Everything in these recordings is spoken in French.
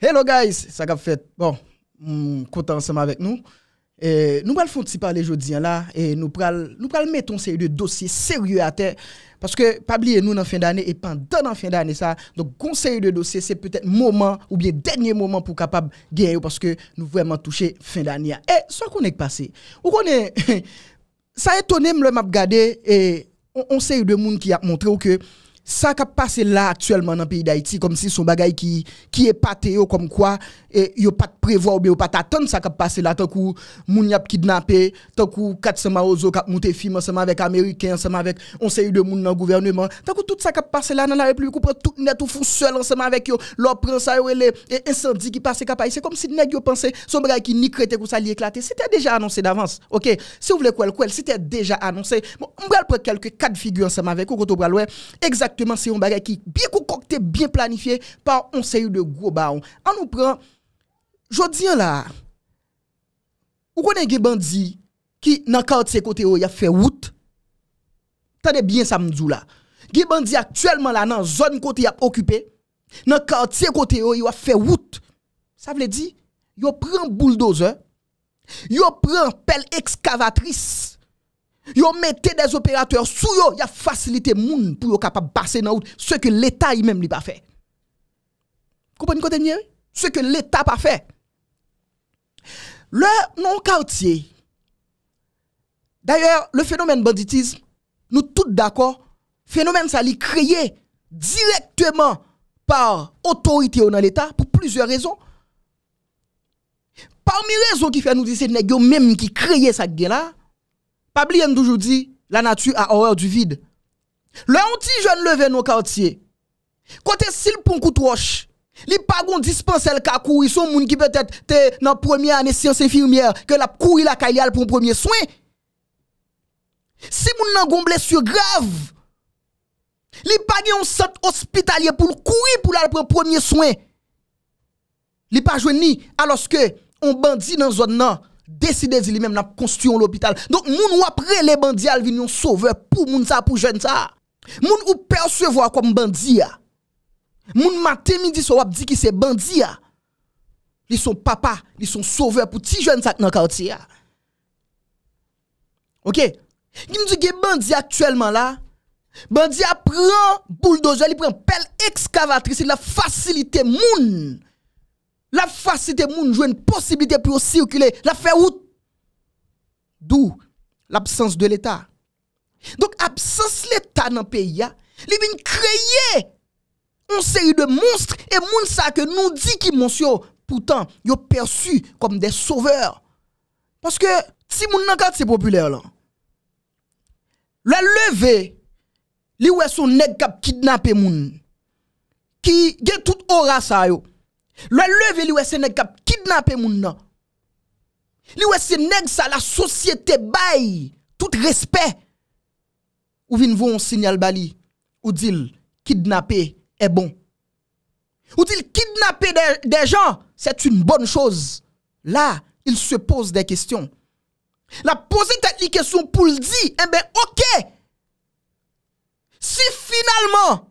Hello guys, ça va fait. Bon, mm, content ensemble avec nous. et nous allons faire un petit parler aujourd'hui hein, là et nous pral nous mettre un série de dossier sérieux à terre parce que pas oublier nous dans fin d'année et pendant la fin d'année ça donc conseil de dossier c'est peut-être moment ou bien dernier moment pour capable gagner parce que nous vraiment toucher fin d'année et soit qu'on est passé ou qu'on est ça étonné me le m'a regardé et on, on série de monde qui a montré que ça qui passe là actuellement dans le pays d'Haïti, comme si son bagage qui, qui est pâté, comme quoi, et yo pas de prévoir ou bien pas t'attendre ça qui passe là, tant que moun yap kidnappé, tant que 400 maozo qui monte film ensemble avec Américains, ensemble avec on sait de moun dans le gouvernement, tant que tout ça qui passe là dans la République, ou tout net ou fou seul ensemble avec eux leur prend ça les et incendie qui passe capable, c'est comme si nèg yo pensait son bagage qui ni crété ou ça li éclaté, c'était déjà annoncé d'avance. OK, si vous voulez quoi, quoi, c'était déjà annoncé. Bon, on va prendre quelques cas de figure ensemble avec vous, quand on va exactement Te man se yon bagay ki Biè kou kokte biè planifiye Par on se yon de gwo baon An nou pran Jodi an la Ou konen geban di Ki nan kaotse kote yo yon fe wout Tade biè sa mzou la Geban di aktuelman la nan zon kote yon okupè Nan kaotse kote yo yon fe wout Sa vle di Yo pran bouldozen Yo pran pel ekskavatris ont mettez des opérateurs sous yo, y a facilité moun pour yo capable passer dans ce que l'état lui-même n'a pas fait. Comprenez Ce que l'état pas fait. Le non quartier. D'ailleurs, le phénomène banditisme, nous tous d'accord, phénomène ça créé directement par autorité dans l'état pour plusieurs raisons. Parmi les raisons qui fait nous dire c'est même qui créé ça là, Pablien d'oujoudi, la natu a horreur du vide. Le antijon leve nou kartye. Kote sil pou mkout wosh, li pa goun dispensel kakou, iso moun ki petet te nan premye ane siyans enfirmiye, ke la pou kou ilakay li al pou mpremye swen. Si moun nan gomble syo grav, li pa gen yon sat ospitalye pou l kou ilakay pou mpremye swen. Li pa jwen ni aloske yon bandi nan zon nan, Deside di li menm nan konstiyon l'opital. Donk moun wap rele Bandi Alvin yon sauveur pou moun sa pou jen sa. Moun ou persevo akwam Bandi ya. Moun mate midi sou wap di ki se Bandi ya. Li son papa, li son sauveur pou ti jen sa nan kauti ya. Ok? Kim di ge Bandi ya aktuelman la? Bandi ya pren bouldojo, li pren pel ekskavatris, li la fasilite moun. La fasi te moun jwen posibilite pou yo sirkile, la fe wout. Dou, l'absans de l'Etat. Donk absans l'Etat nan pe ya, li bin kreye, moun se yu de mounstre, e moun sa ke nou di ki mounsyo, poutan, yo persyu kom de soveur. Paske, si moun nan kat se populer lan, la leve, li wè son neg kap kidnap e moun, ki gen tout orasa yo, Le leve li wè se neg kap kidnapè moun nan. Li wè se neg sa la sosyete bay, tout respè. Ou vin voun sinyal bali, ou dil kidnapè e bon. Ou dil kidnapè de jan, set un bon chòz. La, il se pose de kestyon. La pose te li kestyon pou l di, en eh ben ok. Si finalman,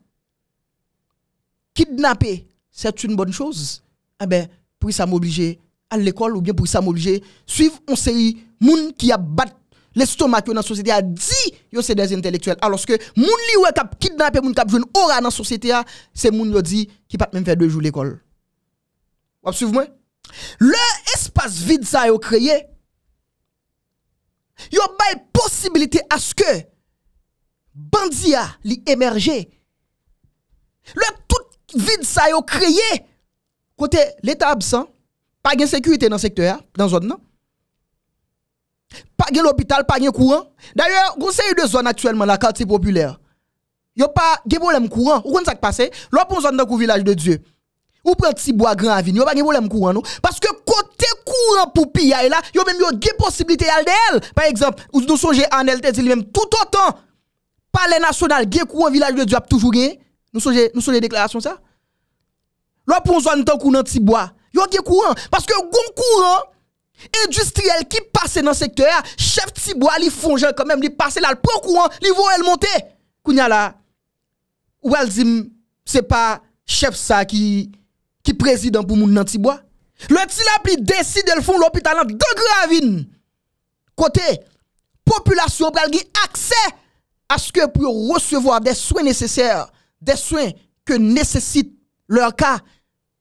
kidnapè, c'est une bonne chose. Eh ben, pour ça m'obliger à l'école ou bien pour ça m'obliger suivre une série moun qui a battu l'estomac dans la société a dit yo c'est des intellectuels alors que moun li ouais kap kidnapper moun kap jeune aura dans la société a c'est moun yo dit qui pas même faire deux jours l'école. Vous suivez moi Le espace vide ça yo créé yo bay possibilité à ce que bandia li émerger. Le vide ça yo créé côté l'état absent pas de sécurité dans le secteur dans zone non pas de l'hôpital pas de courant d'ailleurs conseil de zone actuellement la quartier populaire yo pas de problème courant ou ça qui passé l'autre pour zone dans le village de Dieu ou prend petit bois grand a pas de problème courant non parce que côté courant pour pia là, yo même yo des possibilités al d'elle. Par exemple, nous à en LTT même tout autant palais national, gien courant village de Dieu a toujours Nou sou jè, nou sou jè deklarasyon sa? Lò pou an zon nou tan koun nan tibwa, yon kè kouan, paske goun kouan, edustriel ki pase nan sektorya, chef tibwa li fonjèl kèmèm, li pase lal pou kouan, li vou el monte, kounya la, ou al zim, se pa chef sa ki, ki prezidant pou moun nan tibwa, lò ti la pi desi del fon lopi talant, gè gravin, kote, populasyon pral gi aksè, a skè pou yo resevo a de souè nesesèr, des soins que nécessite leur cas,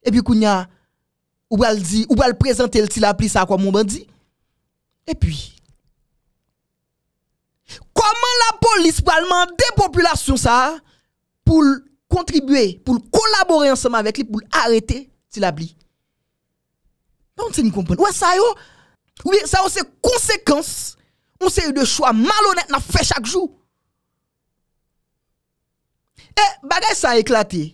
et puis y a, ou présenter le TILAPLI, ça comme mon bandit. Et puis, comment la police peut demander population ça pour contribuer, pour collaborer ensemble avec lui, pour arrêter TILAPLI On ne comprends pas. Ouais, ça yo, oui, ça c'est conséquence, on sait de choix malhonnêtes n'a fait chaque jour. E bagay sa eklate,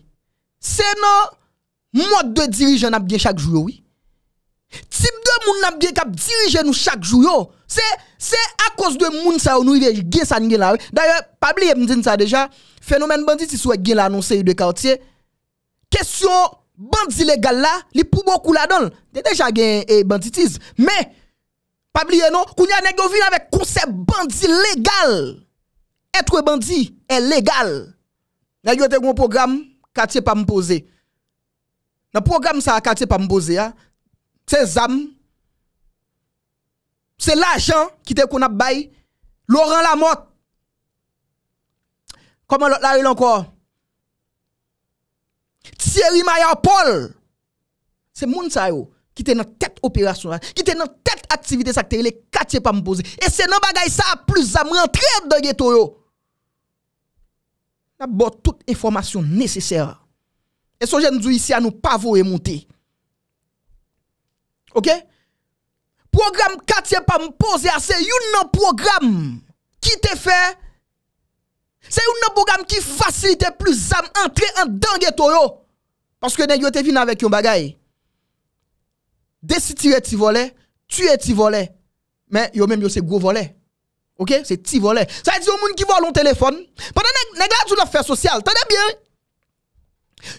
se non mwot dwe dirijen ap gen chak juyo. Tip dwe moun ap gen kap dirijen nou chak juyo, se a kos dwe moun sa ou nou yve gen san gen la. Daya, pabliye mdine sa deja, fenomen banditis wè gen la anonsè yu de kaotie. Kesyon bandi legal la, li poubo kou la don, de deja gen e, banditis. Me, pabliye non, kou nye anegyo vin ave konsep bandi legal. Etwe bandi e legal. Na yote yon program katye pa mpoze. Nan program sa katye pa mpoze ya. Se zam. Se lachan ki te kon ap bay. Laurent Lamotte. Koman lor la yon kon. Thierry Mayer Paul. Se moun sa yo. Ki te nan tet operasyon. Ki te nan tet aktivite sa kterile katye pa mpoze. E se nan bagay sa a plus zam rentre de geto yo. Bote tout informasyon nesesera E so jen djou yisi anou pavou e moun te Ok Program katye pa m pouze a se yon nan program Ki te fe Se yon nan program ki fasilite plus am entre an denge to yo Paske nen yo te vin avek yon bagay Desi tire ti vole Tue ti vole Men yo men yo se go vole OK C'est petit volet. Ça dit dire aux gens qui volent un téléphone. Pendant les gars, tu l'as fait social. bien.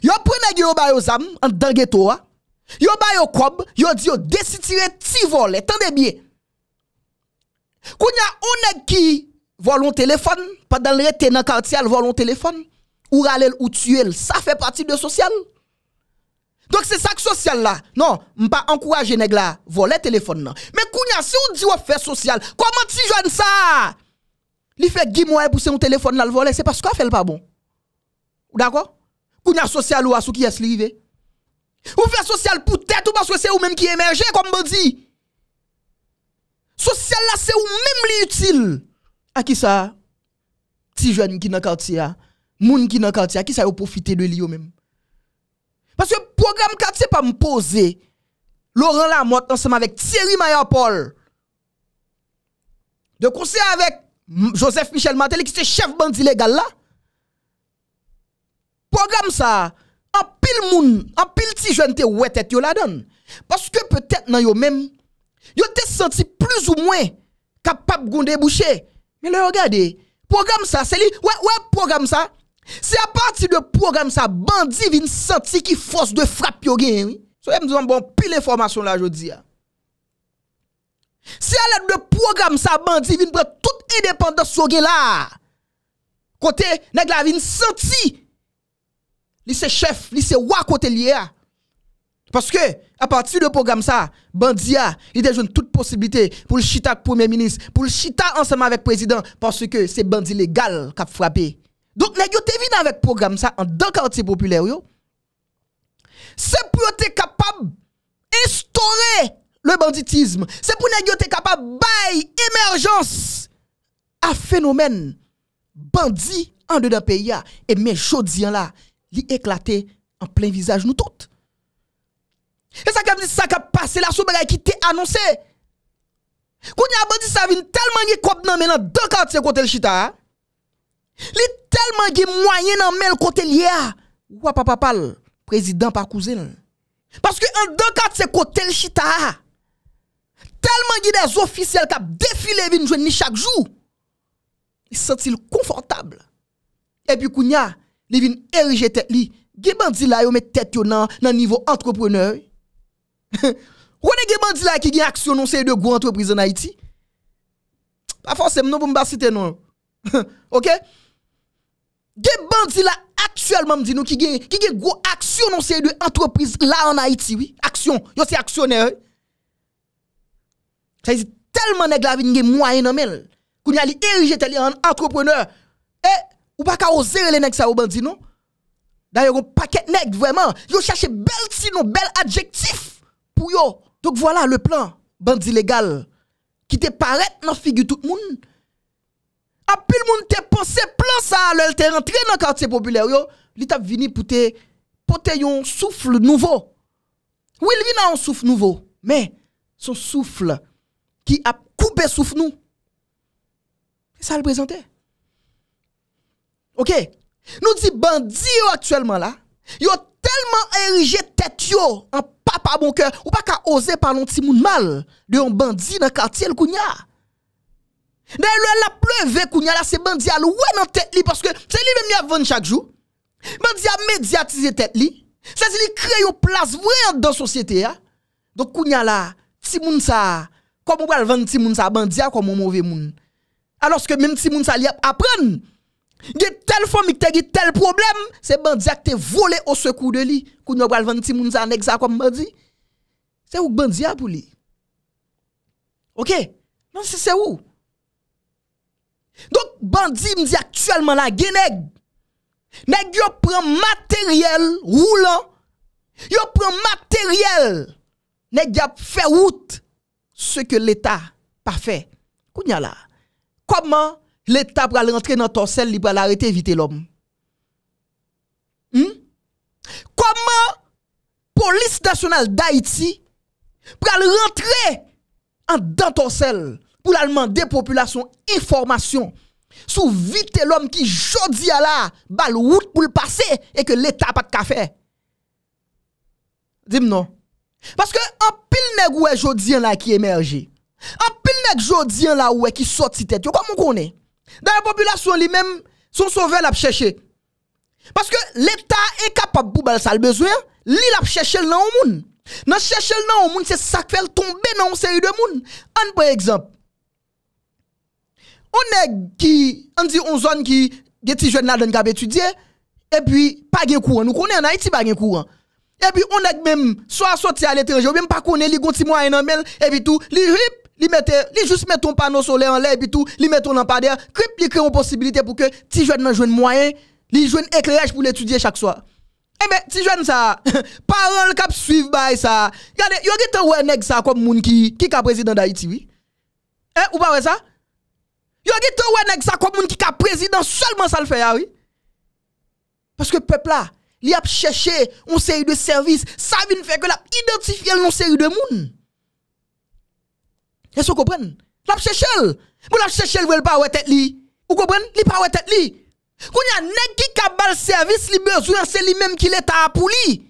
Yo prenne yo ba yo zam en dans ghetto a. Ah. Yo ba yo kob, yo di yo ti volet. Tenez bien. Kounya on qui vole téléphone pendant le dans quartier, vole un téléphone ou râler ou tuer, ça fait partie de social. Donc c'est ça que social là. Non, vais pas encourager nèg là voler téléphone là. Mais kounya si on dit faire social, comment tu jeune ça Li fait guimoy pour son téléphone là le voler, c'est parce qu'on fait pas bon. D'accord Kounya social ou à sou qui est livé. Ou faire social pour tête ou parce que c'est ou même qui émerge comme dit Social là c'est ou même li utile. À qui ça Ti jeune qui dans quartier, ah. moun qui dans quartier, qui ça profiter de lui même. Parce que programme 4, c'est pas me poser. Laurent Lamotte ensemble avec Thierry Maillard-Paul. De conseil avec Joseph Michel Martelly qui était chef bandit légal là. Programme ça, en pile moun, en pile ti jeune te ouais tête yo la donne. Parce que peut-être nan yo même, yo t'es senti plus ou moins capable de déboucher. Mais le regardez, programme ça, c'est lui, ouais ouais programme ça, Se a pati de program sa, bandi vin senti ki fos de frap yon gen, so yon eh, mizan bon pil e formasyon la jodi ya. Se a let de program sa, bandi vin bret tout independant sou gen la, kote neg la vin senti, li se chef, li se wakote li ya. Paske, a pati de program sa, bandi ya, li dejon tout posibilite pou l chita k poumye minis, pou l chita ansenman vek prezident, paske se bandi legal kap frapi. Donc, les gens viennent avec programme ça en dans quartier populaire. C'est pour être capable d'instaurer le banditisme. C'est pour les gens capable bail émergence à phénomène bandit en dedans pays. Et mes chaudiens là, li éclaté en plein visage nous toutes. Et ça qui ça qui passé la sous qui t'est annoncé. Quand y a bandit ça vient tellement y dans dans quartier côté le chita. Hein. Li telman ge mwanyen nan men l kote l ye a Wapapapal, prezidant pa kouzen Paske an de kat se kote l chita a Telman ge de zofisyele ka defile vin jwen ni chak jou Li sentil konfortable E pi kounya, li vin erije tek li Ge bandila yo me tet yo nan nivou antropreneur Wane ge bandila ki gen aksyonon se yo de gwa antropreneur naiti Pa fosem nou pou mba site nou Ok des bandits là actuellement nous qui gagne qui gagne action dans ces deux entreprises là en Haïti oui action yo c'est actionnaire ça dit tellement nèg la vinn moyen dans mel qu'on y a li érigé tel en entrepreneur et eh, ou pas ka oser les nèg ça au bandit non d'ailleurs un paquet nèg vraiment yo cherche bel sinon bel adjectif pour yo donc voilà le plan bandit légal qui te paraît dans figure tout le monde apil moun te pose plasa alol te rentre nan kartye popüler yo, li tap vini pote yon souffle nouvo. Ou il vina yon souffle nouvo, men, son souffle ki ap koube souffl nou. Sa al prezante? Ok, nou di bandi yo aktuellement la, yo telman erige tete yo, an papa moun kèr, ou pa ka ose panon ti moun mal, di yon bandi nan kartye l kounya. dans la pleuve, kounya la c'est bandia à l'oué dans tête li, parce que c'est lui-même qui a chaque jour. bandia a médiatisé tête li. Ça veut créé une place vraie dans la société, hein. Donc, kounya la ti moun sa, comment on va le vendre ti moun sa comme un mauvais moun. Alors que même ti moun sa li apprendre. Il y a telle famille qui a tel problème, c'est bandia qui te volé au secours de lui. Kounya va le vendre ti moun sa nexa comme bandit. C'est où bandia pour lui. OK? Non, c'est où? Donc, bandit me dit actuellement la Guinée. Nèg yo prend matériel roulant. Yo prend matériel. Nèg a fait route ce que l'État pas fait. là. Comment l'État va rentrer dans ton sel, il va l'arrêter éviter l'homme? Hmm? Comment police nationale d'Haïti va rentrer dans ton sel? pour l'allemand des populations information Sous vite l'homme qui jodi à la bal route pour le passer et que l'état pas de café dis moi non parce que en pile nèg ouais jodi là qui émerge, en pile nèg jodi là ouais qui sorti tête comment on connaît dans la population lui-même son sauveur l'a cherché parce que l'état est capable pour bal ça le besoin li l'a cherché dans le monde dans chercher dans le monde c'est ça qui fait tomber dans une série de monde Un par exemple on est qui, on dit on zone qui, des petits jeunes là dedans cap étudier, et puis pas de courant. Nous connaissons en Haïti pas de courant. Et puis on est même soit sorti à l'étranger, ou même pas connaît les gonti moyen en mel, et puis tout, les rip, li mette, li juste met ton panneau solaire en l'air, et puis tout, li mettre ton lampadaire, crip, li crée une possibilité pour que petits jeunes nan joignent moyen, li joignent éclairage pour l'étudier chaque soir. Eh ben, ti jeune ça, parole cap suivent by ça. Regardez, yo gitan wè nèg ça comme moun ki qui ka président d'Haïti, oui. Eh ou pas ça? Yo gen te wè nèg sa comme ki ka président seulement ça le fait ah oui. Parce que peuple là, il a cherché un série de services, ça vient faire que l'a identifié une série de moun. Est-ce que vous comprenez L'a cherché. Pour l'a cherché le pas ouais tête li. Vous comprenez Li pas ouais tête li. Qu'on y a nèg qui bal service li besoin c'est lui même qui l'état pour lui.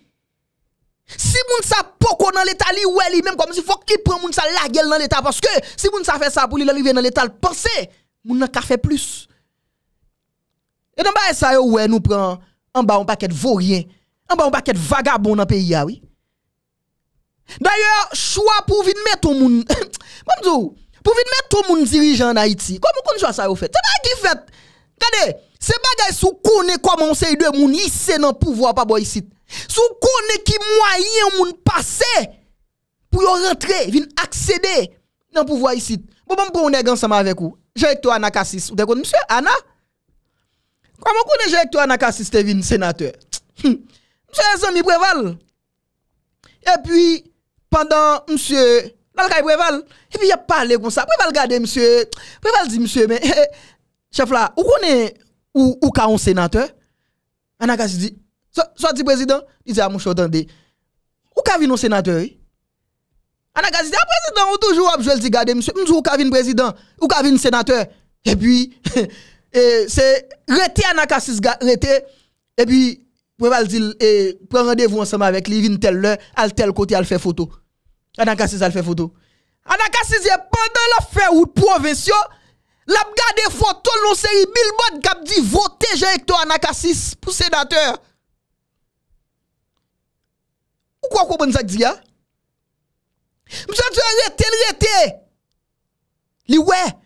Si moun sa poko dans l'état li ouais lui même comme si faut qu'il prend moun sa la gueule dans l'état parce que si moun sa fait ça pour lui l'arriver dans l'état penser Moun nan ka fe plus. E nan baye sa yo we nou pran an baon paket voryen, an baon paket vagabon nan peyi ya, oui? Danyo, chwa pou vin meton moun, moun zou, pou vin meton moun dirijan na Haiti, kwa moun konjwa sa yo fet? Se baye ki fet? Kade, se bagay sou kone kwa moun se idwe moun yise nan pouvo apabo yisit. Sou kone ki mouayen moun pase pou yo rentre, vin akse de nan pouvo yisit. Moun moun pou moun e gansama avek ou? J'ai Anakassis. Vous avez monsieur, Anna? Comment vous connaissez j'ai Anakassis, un sénateur? Monsieur, les amis préval. Et puis, pendant monsieur, l'alcaï préval, et puis il a parlé comme ça. Préval, garde, monsieur. Préval dit monsieur, mais eh, eh, chef là, vous connaissez où, où qu'un un sénateur? Anakassis dit, soit dit président, il dit à mon chou, attendez, où ka un sénateur? Anakasis ya prezident, ou toujou ap jwel di gade, msou ou kavine prezident, ou kavine senatèr. E pwi, rete anakasis, rete, e pwi, pre randevou ansama vek li, vin tel lè, al tel kote al fè foto. Anakasis al fè foto. Anakasis ya pandan la fè ou prouvesyo, lab gade foto, loun seri bil bod, gap di vote jèk to anakasis, pou senatèr. Ou kwa kwa mwen zak di ya? monsieur tu arrêtez, li rete.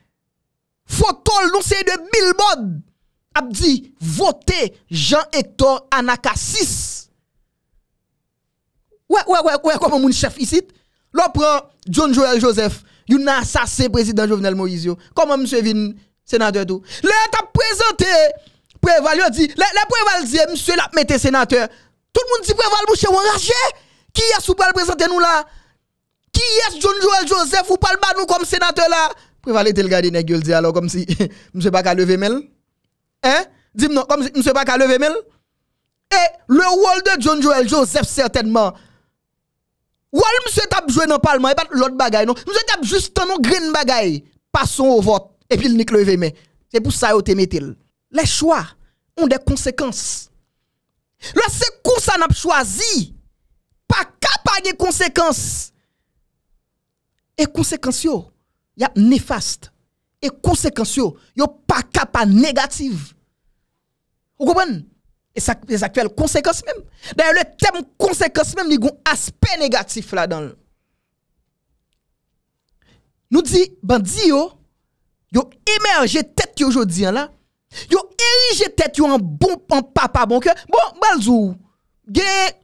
faut we. non se de billboard. Abdi, votez Jean-Hector Anakassis. Ouais, ouais, ouais, ouais, comment mon chef ici? Là, John Joel Joseph, un assassin président Jovenel Moïse. Comment monsieur Vin, sénateur tout? Là, t'as présenté, préval, dit, là, préval, dit, monsieur, la mettez sénateur. Tout le monde dit préval, on rage hein? Qui a sous le présenté nous là? Qui est John Joel Joseph ou parlez nous comme sénateur là Prévalez le garder nèg gueule alors comme si monsieur pas qu'à lever Hein Dis non comme si monsieur pas qu'à lever Et le rôle de John Joel Joseph certainement ou monsieur tape joué dans le parlement et pas l'autre bagaille non. Monsieur tape juste un green bagaille. Passons au vote et puis il nique lever main. C'est pour ça que mettez Les choix ont des conséquences. Le c'est ça n'a choisi pas capable des conséquences. E konsekans yo, ya nefast. E konsekans yo, yo pa kapa negatif. Ou goben? E sa kvel konsekans menm. Da yo le tem konsekans menm ni goun aspe negatif la dan. Nou di, ban di yo, yo emerje tet yo jodi an la. Yo emerje tet yo an bon, papa bonke. Bon, balzou, gen,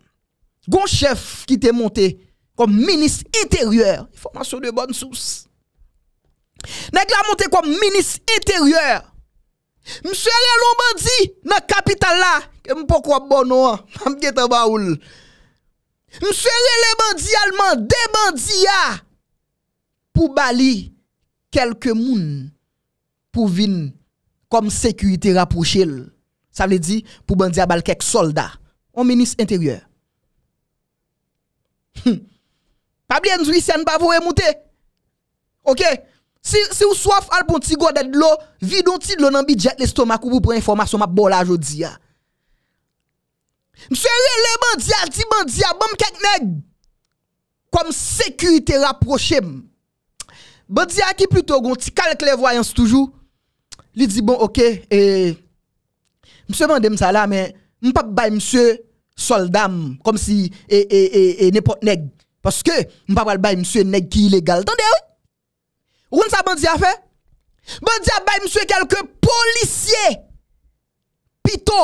goun chef ki te monté. comme ministre intérieur. Information de bonne source. Nèg la monté comme ministre intérieur. Monsieur le bandit dans la capitale là, que m'pokwa bono, m'gete baoul. Monsieur le bandit allemand, des bandits pour bali quelques moun pour vin comme sécurité rapprochée. Ça veut dire pour bandit quelques soldats, un ministre intérieur. Hum. Pa blen zwi syan pa vou e mwote. Ok. Si ou swaf alpon ti godet lo, vi don ti lonan bi jet le stomak ou pou pre informasyon ma bol ajo di ya. Mse yon le ban di ya, ti ban di ya, bom kek neg. Kom sekurite rapproche m. Ban di ya ki pluto gon ti kalke le voyans toujou. Li di bon, ok. E, mse mande msa la, mwen pa bay mse soldam kom si e, e, ne pot neg. Paske m papal baye mswe neg ki ilegal. Tande ou? Ooun sa bandia fe? Bandia baye mswe kelke polisye pito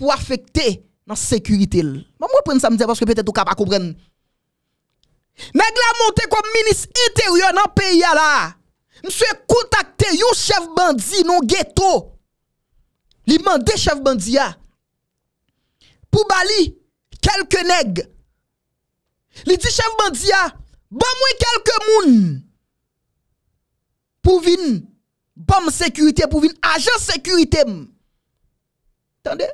pou afekte nan sekurite l. Mwen mwen pren sa mswe paske pete tou kapak ou pren. Neg la monte kom minis ite ou yo nan peya la. Mswe kontakte yo chev bandi non geto. Li mande chev bandi ya. Pou bali kelke neg Li di chèv bandiya, ba mwen kelke moun, pou vin, ba mwen sekurite, pou vin, ajan sekurite mwen. Tande?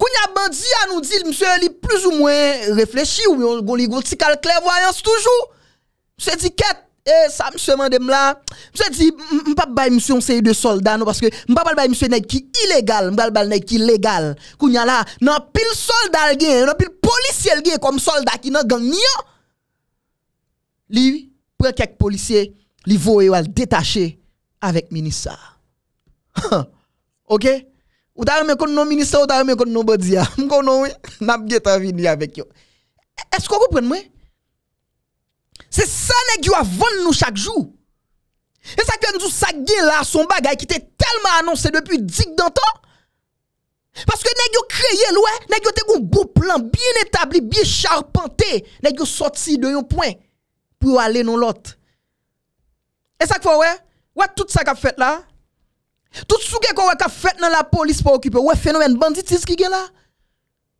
Kou nya bandiya nou di, msè li plus ou mwen reflechi, ou yon li gouti kal klervoyans toujou, se di ket, et eh, ça monsieur mandem là monsieur dit m'pa bail monsieur on série de soldats non parce que m'pa pas bail monsieur nèg qui illégal m'pa bail nèg qui légal kounya là nan pile soldat gagne nan pile policier gagne comme soldat qui nan gang li prend quelques policiers li voye al détaché avec ministre hein, OK ou ta remen kon non ministre ou ta remen kon non bandi a m'kono oui n'a geta avec yo est-ce que vous comprenez c'est ça nèg yo a nous chaque jour. Et ça que nous ça là son bagage qui était tellement annoncé depuis 10 d'antan. Parce que nèg yo créé l'oué, nèg yo un beau plan bien établi, bien charpenté, nèg yo sorti de un point pour aller dans l'autre. Et ça que ouais, ouais tout ça qu'a fait là. Tout ce qu'on a fait dans la police pour occuper, ouais phénomène banditisme qui est là.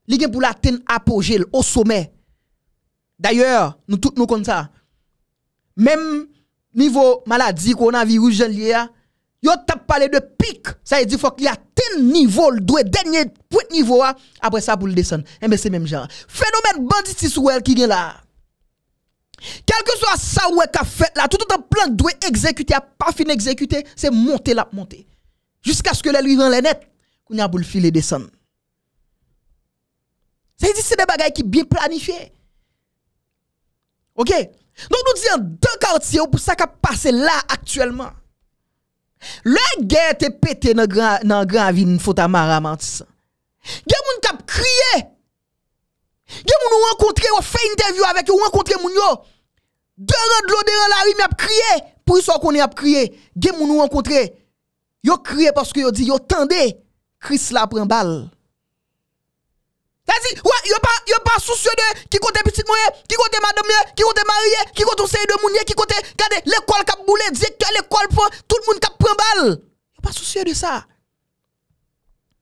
Il est pour l'atteindre apogée au sommet. D'ailleurs, nous tous nous comme ça. Même niveau maladie, coronavirus, janvier, hein. yo tape parlé de pic. Ça veut dire faut qu'il un niveau, le dernier point niveau hein. après ça pour le descendre. mais eh ben, c'est même genre. Phénomène banditisme qui vient là. Quel que soit ça ou qu'a fait là, tout autant plan doit exécuter, pas fini exécuter, c'est monter là, monter. Jusqu'à ce que les lui les net, qu'on a pour le filer descendre. ça dit c'est des bagages qui bien planifiées. OK? Donc nous disons dans quartier pour ça qui passe là actuellement. Le guerre est pété dans grand dans grand ville Fotamara Mantissan. Gen moun kap crié. Gè moun ou rencontré ou fait interview avec ou rencontré moun yo. Devant de l'eau dans la rue, m'a crié pour ça qu'on a crié. Gen moun ou rencontré. Yo crié parce que yo dit yo tendez Chris la prend balle. Yon pa souciye de ki kote piti mounye, ki kote mademye, ki kote marye, ki kote ouseye de mounye, ki kote gade lekol kap boule, diye ke lekol pon, tout moun kap pren bal. Yon pa souciye de sa.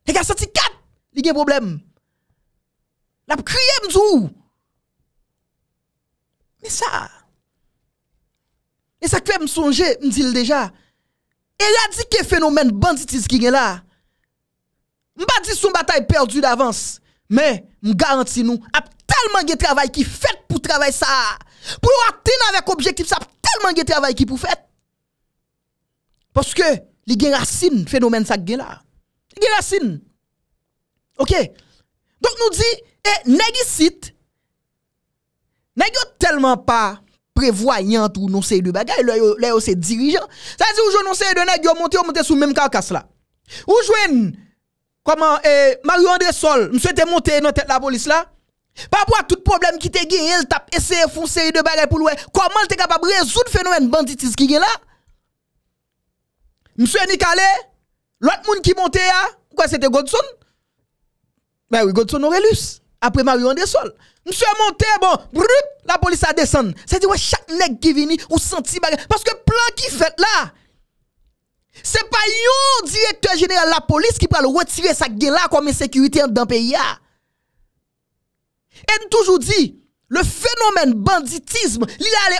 E gade sa ti kat, li gen problem. La pou kriye mzou. Me sa. Me sa kriye msonje, mdil deja. E la di ke fenomen banditiz ki gen la. Mba di sou batay perdu davans. Men, m garanti nou, ap telman ge travay ki fet pou travay sa. Pou yo atin avek objek tip sa, ap telman ge travay ki pou fet. Poske, li gen asin fenomen sak gen la. Li gen asin. Ok. Dok nou di, e negi sit. Negi yo telman pa prevoyant ou non sey de bagay, le yo se dirijan. Sa zi oujwen non sey de negi yo monti ou monti sou menm kakas la. Oujwen... comment eh, Mario André Sol, monsieur était monté dans tête la police là. Par rapport à tout problème qui était gagné, elle t'a essayé de foncer, de pour lui. Comment t'es capable de résoudre le phénomène banditisme qui est là? Monsieur Nicalé, l'autre monde qui montait là, quoi c'était Godson? Ben oui, Godson Aurelius. Après Mario Sol. Monsieur monté, bon, brut, la police a descendu. C'est-à-dire, chaque nègre qui vient, ou senti bagarre. Parce que plan qui fait là, c'est pas yon directeur général de la police qui peut retirer sa gueule là comme insécurité dans le pays. Ah. Et toujours dit, le phénomène banditisme, il allait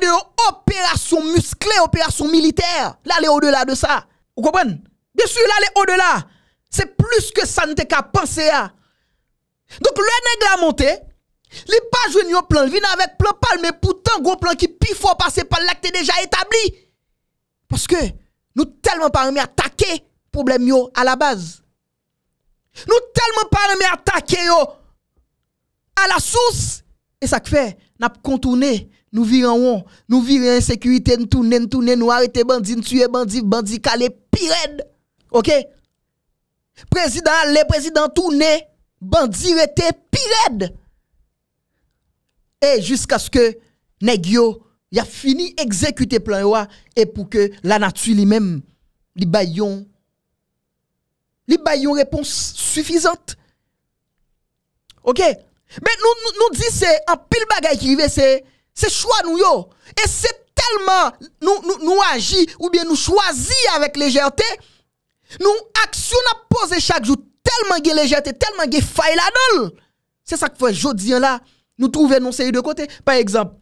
au-delà de opération musclée, opération militaire. Il allait au-delà de ça. Vous comprenez? Bien sûr, il allait au-delà. C'est plus que ça ne qu'à penser à. Ah. Donc, le nègre a monté, il pas joué un plan, il vient avec plan palme, mais pourtant, gros plan qui fort passer par l'acte déjà établi. Parce que, Nou telman pa reme atake problem yo a la baz. Nou telman pa reme atake yo a la sous. E sa kfe, nap kontourne nou viran won, nou viran sekurite, nou toune, nou toune, nou arete bandi, nou tue bandi, bandi kale, pired. Ok? Prezident, le prezident toune, bandi rete pired. E jiska sko neg yo... il a fini exécuter plan et pour que la nature lui-même lui baillon lui baillon réponse suffisante OK mais nous nous, dit c'est un pile bagaille qui arrive c'est c'est choix nous et c'est tellement nous nous ou bien nous choisissons avec légèreté nous action à poser chaque jour tellement de légèreté tellement de faille c'est ça que fait jodi là nous trouvons nos série de côté par exemple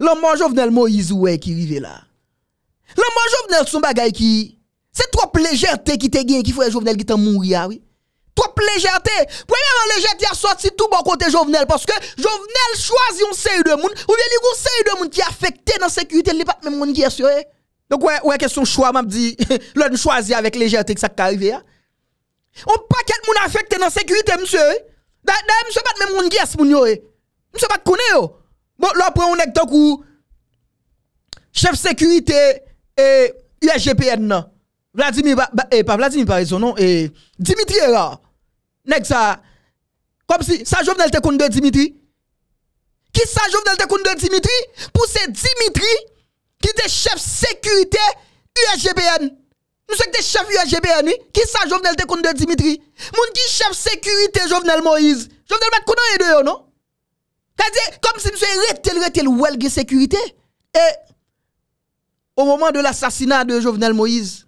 L'homme Jovenel Moïse ouais qui rive là. L'homme Jovenel son bagay qui c'est trop légèreté qui te gagne qui fait Jovenel qui t'en mourir ah oui. Trop légèreté. Premièrement légèreté a sorti tout bon côté Jovenel parce que Jovenel choisit un série de monde ou bien il une série de monde qui affecté dans sécurité il a pas même monde qui est assuré. Donc ouais ouais question choix m'a dit l'on choisit avec légèreté que ça arrivé là. Ah. On paquet monde affecté dans sécurité monsieur. D'ailleurs monsieur pas même monde qui est moun yo. Monsieur pas de yo. Bon, lò preon nek to kou chef sekurite e USGPN nan. Vladimir, e eh, pa Vladimir parison, non, e Dimitri e ra. Nek sa, kom si, sa jovnel te konde Dimitri? Ki sa jovnel te konde Dimitri? Pou se Dimitri ki te chef sekurite USGPN. Nou se ki te chef USGPN, ki sa jovnel te konde Dimitri? Moun ki chef sekurite jovnel Moïse. Jovnel mat kono e deyo, non? C'est-à-dire, comme si monsieur retel, retel, ou elle sécurité. Et, au moment de l'assassinat de Jovenel Moïse,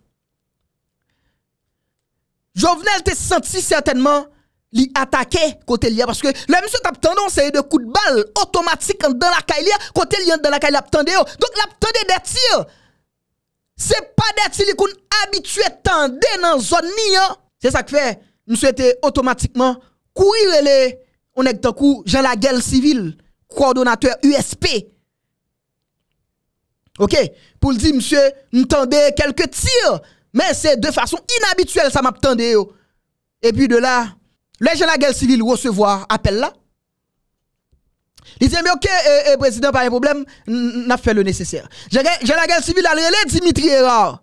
Jovenel te senti certainement li attaqué côté lié parce que le monsieur t'a tendance c'est de coups de balle automatique dans la caille côté lié dans la caille yo. donc de des tirs c'est pas des tirs qu'on habitué tendé dans zone ni hein. c'est ça que fait nous était automatiquement courir les on est d'un coup Jean Laguel civil, coordonnateur USP. OK, pour le dire monsieur, tendez quelques tirs, mais c'est de façon inhabituelle ça m'a m'attendait Et puis de là, le Jean Laguel civil recevoir appel là. Il dit, mais ok, eh, eh, président, pas de problème, n'a fait le nécessaire. J'ai la guerre civile à e, Dimitri Erard.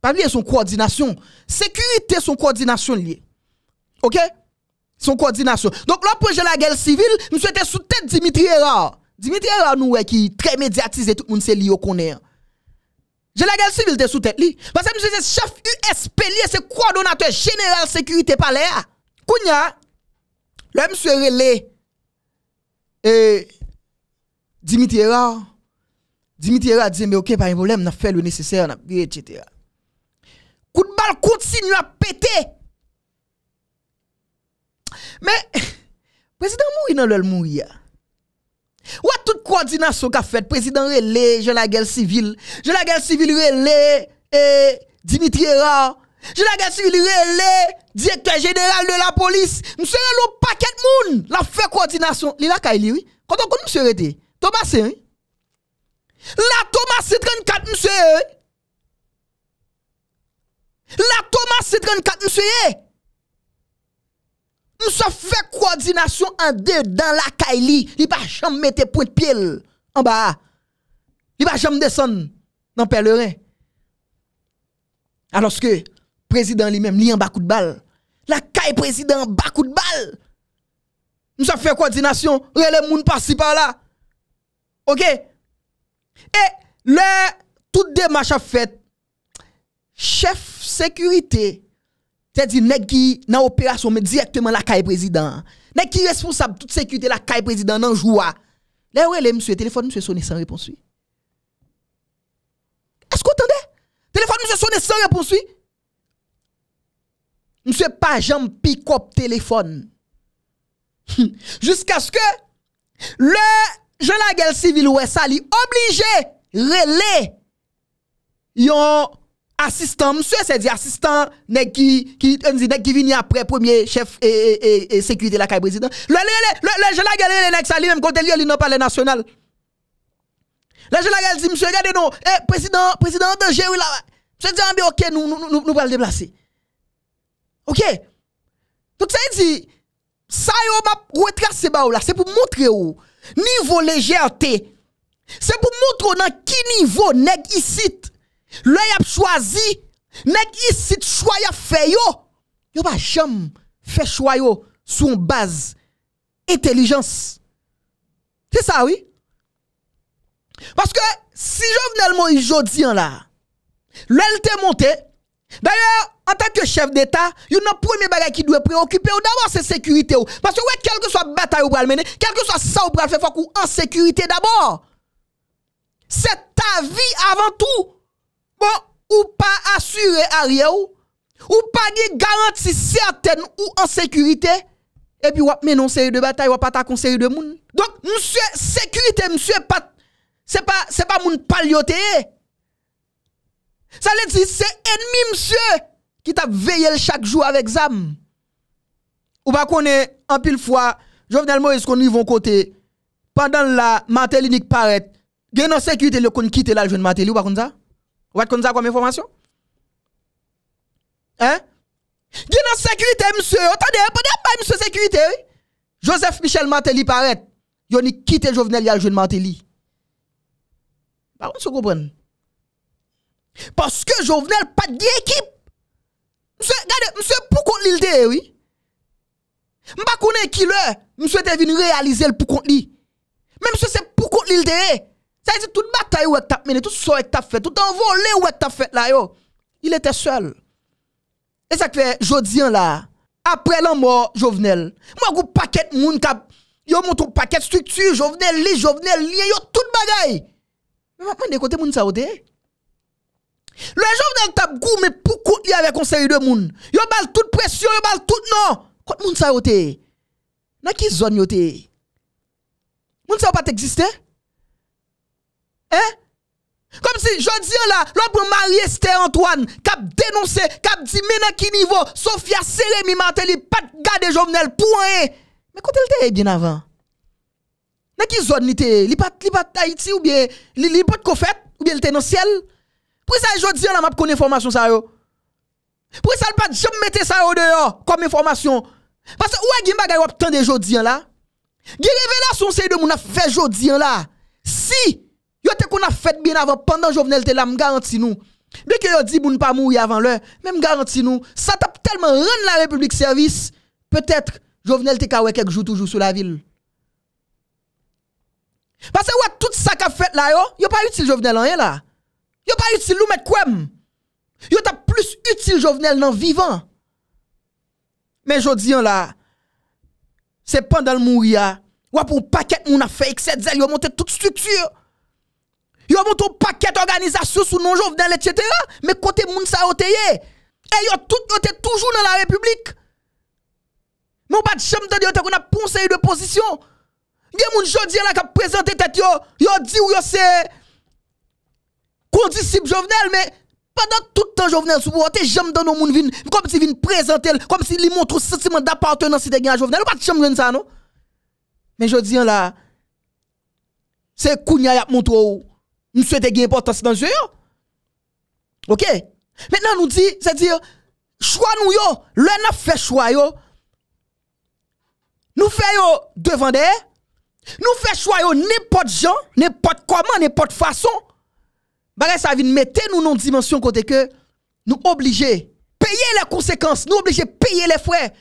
Pas lié son coordination. Sécurité, son coordination liée. Ok? son coordination. Donc, le projet de la guerre civile, nous souhaitons sous tête Dimitri Erard. Dimitri Erard, nous, qui très médiatisé, tout le monde c'est lui, au conner J'ai la guerre civile de sous tête li. Parce que monsieur c'est chef USP c'est coordonnateur général sécurité palais. Kounya, le monsieur relé, et euh, Dimitri Era. Dimitri Era dit, mais ok, pas un problème, on a fait le nécessaire, on a etc. Coup de balle continue à péter. Mais, président mouri dans le mouri. Ou à toute coordination qu'a fait, président relé, je la guerre civile, je la guerre civile relé, et eh, Dimitri Ra, je la guerre civile relé, directeur général de la police, monsieur le paquet de monde, la fait coordination, il a kaili, oui. Quand on connaît monsieur Rété, Thomas, oui. Hein? La Thomas 34, monsieur, hein? La Thomas 34, monsieur, hein? Nou sa fe koordinasyon an de dan la kay li, li pa jam mette pwet pyele an ba a. Li pa jam deson nan perle ren. Anoske, prezident li menm li an bakout bal. La kay prezident bakout bal. Nou sa fe koordinasyon, re le moun pasi pa la. Ok? E le, tout de mach a fet. Chef sekurite. Se di nek ki nan operasyon men direktman la kaye prezidant. Nek ki responsab tout sekwite la kaye prezidant nan jwa. Ne wèle mswe, telefon mswe sone san reponswi. Eskou tande? Telefon mswe sone san reponswi. Mswe pa jenm pikop telefon. Jusk aske le jen la gel sivil ouè sa li oblige rele yon... assistant, monsieur, c'est dit assistant, nèg qui, qui, on qui vient après premier chef et, et, et, sécurité la caille président. Le, le, le, le, je la gueule, le nèg ça lui-même, côté lui, il n'a pas le national. Le, je la gueule, dit, monsieur, regardez nous, eh, président, président, danger, oui, là. Monsieur dit, ah, ok, nous, nous, nous, nous, le déplacer. Ok? Donc, ça dit, ça yo m'a retracé ba là, c'est pour montrer au oh, niveau légèreté. C'est pour montrer dans qui niveau nèg ici le a choisi, nèg ici choix choisi a fait yo. Yo pas jamais fait choix yo sur une base intelligence. C'est ça oui. Parce que si Jovenel Moïse jodi en là, l'elle te monté. D'ailleurs, en tant que chef d'État, il y a un premier bagage qui doit préoccuper d'abord, c'est sécurité. Parce que, ouais, que soit la bataille ou le mener, quel que soit ça ou le faire, faut en sécurité d'abord. C'est ta vie avant tout ou pas assuré à rien, ou pas de garantie certaine ou en sécurité, et puis wap menon série de bataille, ou pas ta série de moun. Donc, monsieur, sécurité, monsieur, pas, c'est pas, c'est pas moun palioté. Ça veut dire, c'est ennemi, monsieur, qui t'a veillé chaque jour avec zam. Ou pas qu'on est, en pile fois, Jovenel Moïse qu'on y vont côté, pendant la, matelinique paraît, gagne en sécurité, le qu'on quitte la jeune Martelly, ou pas comme ça? Ou vat kon zan kwa mwen fomasyon? Hein? Dye nan sekurite msè, otan de, apan de apan msè sekurite, oui? Josef Michel Mantelli paret, yon ni kite Jovenel yal Jovenel Mantelli. Paron se koubren? Paske Jovenel pat di ekip! Msè, gade, msè pou kont li lte, oui? Mba konen ki lè, msè te vin realize l pou kont li. Men msè se pou kont li lte, oui? Ça veut dire toute bataille où tu as mené, tout ça que tu fait, tout envolé où tu as fait là yo. Il était seul. Et ça fait Jodian là, après la mort Jovenel, moi gros paquet moun kap yo un paquet structure Jovenel, li Jovenel, lien yo tout bagaille. Mais maintenant côté moun ça Le Jovenel t'a goût mais pour compte y avec conseil de moun. Yo bal toute pression, yo bal tout non. Contre moun ça Dans qui zone yo te? Moun ça pas existe. Hein? Comme si, je dis là, l'homme Marie Esther Antoine, cap dénoncé, cap dit, mais dans qui niveau, Sophia Sérémy Martelly, pas de garder Jovenel, point. Mais quand elle était bien avant? Dans qui zone li était? li pas Haïti ou bien, li pas de fait ou bien il était dans ciel? Pour ça, je dis là, m'a connais information ça yo. Pour ça, elle pas jamais mettre ça yo dehors comme information. Parce que ouais, gen bagay wap tande jodi là. Gen révélation c'est de mon a fait jodi là. Si Yo te qu'on a fait bien avant, pendant Jovenel te là, m'garantis nous. Bien que yo dit pour ne pas avant l'heure, même garantis nous, ça t'a tellement rendu la République service, peut-être Jovenel te kawe quelques jours toujours sous la ville. Parce que tout ça qu'a fait là, yo, yo pas utile Jovenel rien là. Yo pas utile nous mettre quoi Yo t'a plus utile Jovenel dans vivant. Mais jodi là, c'est pendant le mourir, ouais pour paquet moun a fait excès, yo monté toute structure. Yo un paquet d'organisations sous non jovenel, etc. Mais côté moun sa ye. Et yo tout yo toujours dans la République. Mon pas de chambre de yote qu'on a conseil de position. Gen moun jodi la qui présente tête yo, yo di ou yo c'est condisciple jovenel, mais pendant tout temps jovenel sous bois, jambe dans nos moun vin, comme si vin présenter, comme si li montre sentiment d'appartenance de gen jovenel, pas de chambre ça non. Mais jodi là, c'est Kounya y a ou. Nous souhaitons gagner importance dans ce jeu. OK Maintenant nous dit c'est-à-dire choix nous yo, le n'a fait choix Nous faisons devant des nous faisons choix yo n'importe gens, n'importe comment, n'importe façon. Bagay ça vient mettre nous dans dimension côté que nous obligés payer les conséquences, nous obligés payer les frais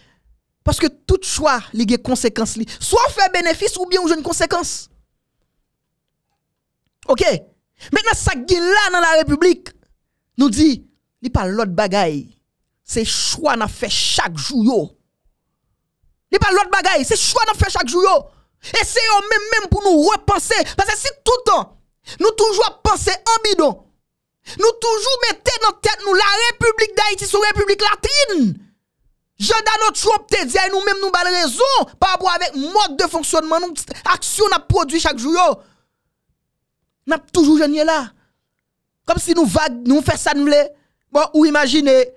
parce que tout choix a des conséquences Soit faire bénéfice ou bien une conséquence. OK Maintenant, ça qui là dans la République, nous dit, il pas l'autre bagaille. C'est choix a fait chaque jour. Il pas l'autre bagaille, c'est choix a fait chaque jour. Essayons même même pour nous repenser. Parce que si tout le temps, nous toujours penser en bidon, nous toujours mettons dans tête nous la République d'Haïti sur République latine. Jean notre choix dit nous même nous avons raison par rapport avec mode de fonctionnement, nous, action a produit chaque jour. Nous toujours gagné là. Comme si nous vague, nous faisons ça, nous Bon, ou imaginez,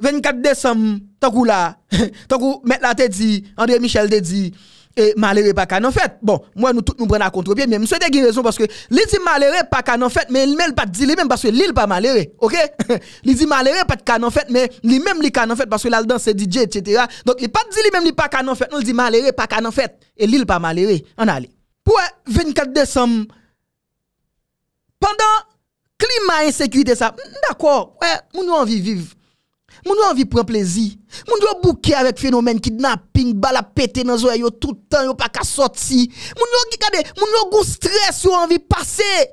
24 décembre, tant que là, tant que mettre la tête dit, André Michel te dit, et malheureux pas canon en fait. Bon, moi, nous tous nous prenons à contre-pied, mais monsieur, une raison parce que, il dit malheureux pas canon en fait, mais il ne pas dit lui-même parce que l'île pas malheureux, ok? il dit malheureux pas canon en fait, mais lui-même il en fait parce que là dedans c'est DJ, etc. Donc, il pas dit lui-même il pas canon en fait, nous, dit malheureux pas canon en fait, et l'île pas malheureux. On pour 24 décembre, pendant climat insécurité, ça, d'accord, ouais, nous avons envie de vivre. Nous avons envie de prendre plaisir. Nous avons bouquer avec phénomène kidnapping, balles qui dans les yo tout le temps, pas qu'à sortir. Nous avons un stress, nous envie de passer.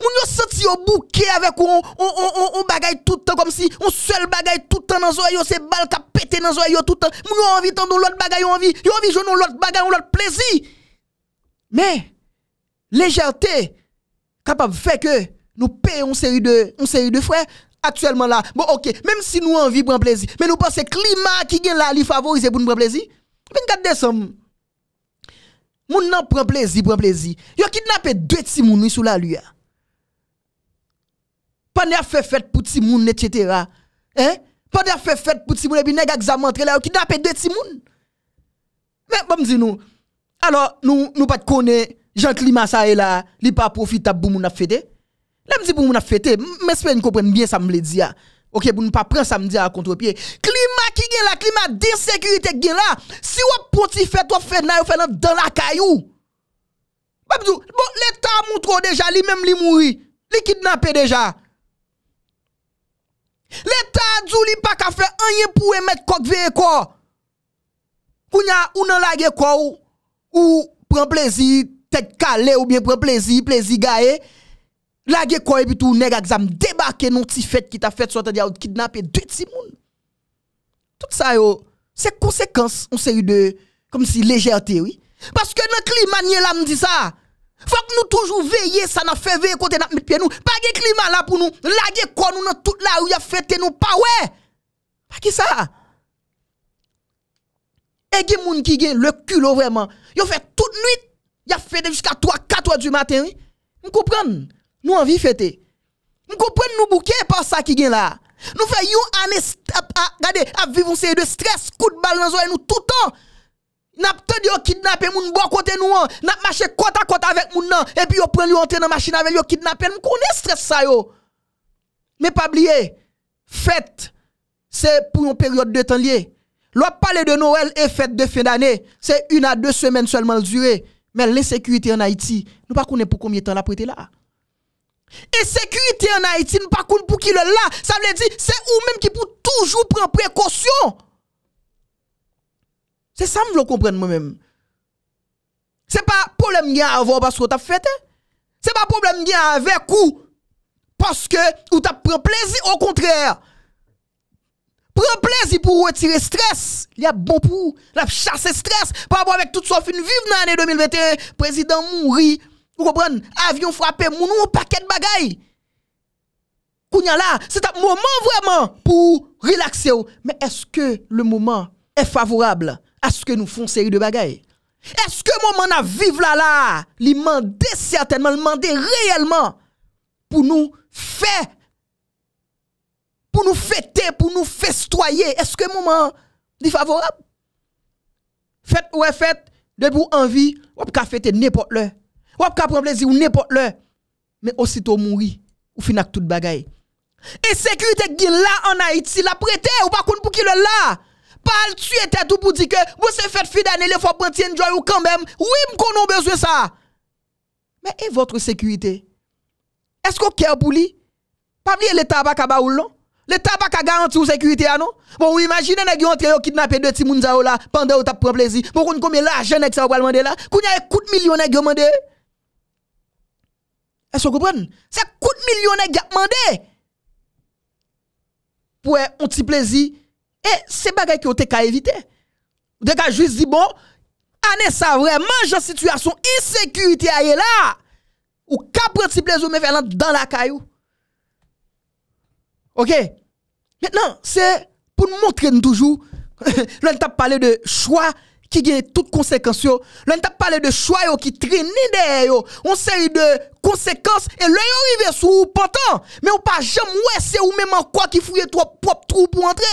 Moun yo senti yo bouquet avec on on on on bagaille tout le temps comme si on seul bagaille tout le temps dans yo c'est balle qui pété dans yo tout le temps. Moun yo envie tendre l'autre bagaille, on envie, yo envie jouer l'autre bagaille, l'autre plaisir. Mè, lèjèrtè kapab fè kè nou pè yon seri de fwè atyèlman la. Bon, ok, mèm si nou anvi pran plèzi, mè nou pan se klima ki gen la li favorize pou nou pran plèzi, mèn gade som. Moun nan pran plèzi, pran plèzi. Yo kidnapè dwe timoun nou sou la luyè. Pan yon fè fèt pou timoun, etchètera. Pan yon fè fèt pou timoun, ebi nè gak zamantre la, yo kidnapè dwe timoun. Mè, bom zinou. alo nou pat kone jan klima sa e la li pa profita bou moun ap fete? La m zi bou moun ap fete, m espè ni kopren biye sa m le diya. Ok, bou m pa pren sa m diya a kontropye. Klima ki gen la, klima disekirite gen la, si wap poti fete wap fete nan yo fene dan la kayou. Babidou, bon leta moutro deja, li menm li moui, li kidnap e deja. Leta djou li pa ka fete, anye pou emet kokve e kwa. Kounya, unan la ge kwa ou. ou prend plaisir, tête calée, ou bien prend plaisir, plaisir gaé. La ge quoi et puis tout nèg exam débarqué non ti fête qui t'a fait soit dire kidnapper deux petits moun. Tout ça yo, c'est conséquence on série de comme si légèreté oui. Parce que dans climat là me dit ça. Faut que nous toujours veiller ça n'a fait veiller côté n'a mettre pied nous. Pas de climat là pour nous. La ge quoi nous dans toute la rue a fêter nous pas ouais. Pas qui ça? Et qui moun qui gen le culot vraiment. Yo fait toute nuit. Ils fait jusqu'à 3 4 heures du matin. Vous comprenez Nous envie fêter. Vous comprenez nous bouquet par ça qui gen là. Nous faisons une année à vivre une série de stress, coup de balle dans nous tout le temps. N'a pas de kidnapper moun bon côté nous, hein. n'a marché côte à côte avec moun et puis on prend lui entrer dans machine avec yo kidnapper, nous le stress ça yo. Mais pas oublier, fête c'est pour une période de temps lié. L'on parle de Noël et fête de fin d'année, c'est une à deux semaines seulement durée. Mais l'insécurité en Haïti, nous pas pour combien de temps la prêter là. Insécurité en Haïti, nous pas pour qui le là. Ça veut dire, c'est ou même qui pour toujours prendre précaution. C'est ça que je comprendre moi-même. Ce n'est pas un problème qui y a parce que tu as hein. Ce n'est pas un problème qu'il a avec vous. parce que vous t'as pris plaisir. Au contraire, Prends plaisir pour retirer stress. Il y a bon pour. La a stress. Par rapport avec tout ce qu'on vivre dans l'année 2021. Président mourit. Vous comprenez? Avion frappé. mon ou paquet de bagaille. là, c'est un moment vraiment pour relaxer. Mais est-ce que le moment est favorable à ce que nous font série de bagailles? Est-ce que le moment à vivre là là, l'immander certainement, demander réellement pour nous faire pour nous fêter, pour nous festoyer. Est-ce que moment est favorable? Fête ou fête, debout envie, ou qu'à fêter n'importe l'heure. Ou qu'à prendre plaisir n'importe l'heure. Mais aussitôt mourir, ou avec tout bagay. sécurité qui là en Haïti, la prêté ou pas pour qui le là. Parle tu tête tout pour dire que vous vous faites fêter d'année, les faut prendre enjoy ou quand même. Oui, m'kon a besoin ça. Mais et votre sécurité? Est-ce qu'on cœur pour lui? Pas oublier l'état pas ou l'on. Le tabac a garantir la sécurité à nous. Bon, imaginez nèg entre yo kidnapper deux petits moun là pendant ou t'a prend plaisir. Bon kon combien l'argent nèg ça va demander là Kounya coûte million nèg yo Est-ce que vous comprenez C'est coûte million nèg mandé. Pour un petit plaisir et c'est pas qui ont été éviter. Ou te juste dit bon, année ça vraiment en situation insécurité là. Ou ka prendre petit plaisir mais faire dans la caillou. Ok, maintenant, c'est pour nous montrer toujours, l'on a parlé de choix qui a toutes conséquences, l'on a parlé de choix qui traîne l'idée, on s'est eu de conséquences, et l'on y arrive sous, pourtant, mais on ne parle jamais, c'est ou même en quoi qu'il faut y être un propre trou pour entrer.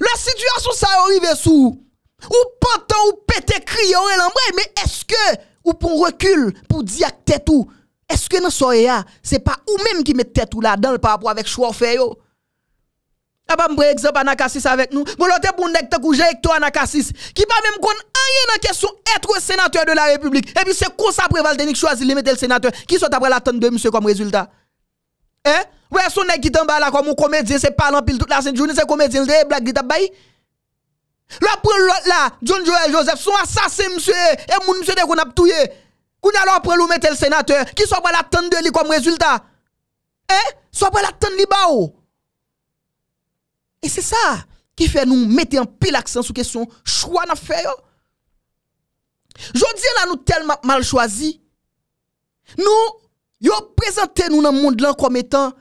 La situation, ça arrive sous, ou pourtant, ou peut-être, il y a un l'embray, mais est-ce que, ou pour un recul, pour dire à tête ou, Est-ce que dans ce c'est pas ou même qui met tête ou là-dedans par rapport avec chauffeur A pas me exemple Anacassis avec nous. Bon l'autre pour nèg toi, Hector Anacassis qui pas même qu'on rien dans question être sénateur de la République. Et puis c'est comme ça Prévaldenik choisi les mettre le sénateur qui sont après l'attente de monsieur comme résultat. Hein? Ouais, son nèg qui t'en bas là comme un comédien, c'est pas l'empile toute la semaine journée, c'est comédien, des blagues qui t'a baillé. Là pour l'autre là, John Joel Joseph, son assassin monsieur, et mon monsieur de qu'on a tué. Qu'on alors prend nous mettre le sénateur qui soit pas l'attendre de lui comme résultat. Eh, soit pas l'attendre là bao. Et c'est ça qui fait nous mettre en pile accent sur question choix n'a fait Jodi là nous tellement mal choisi. Nous yo présenter nous dans le monde là comme étant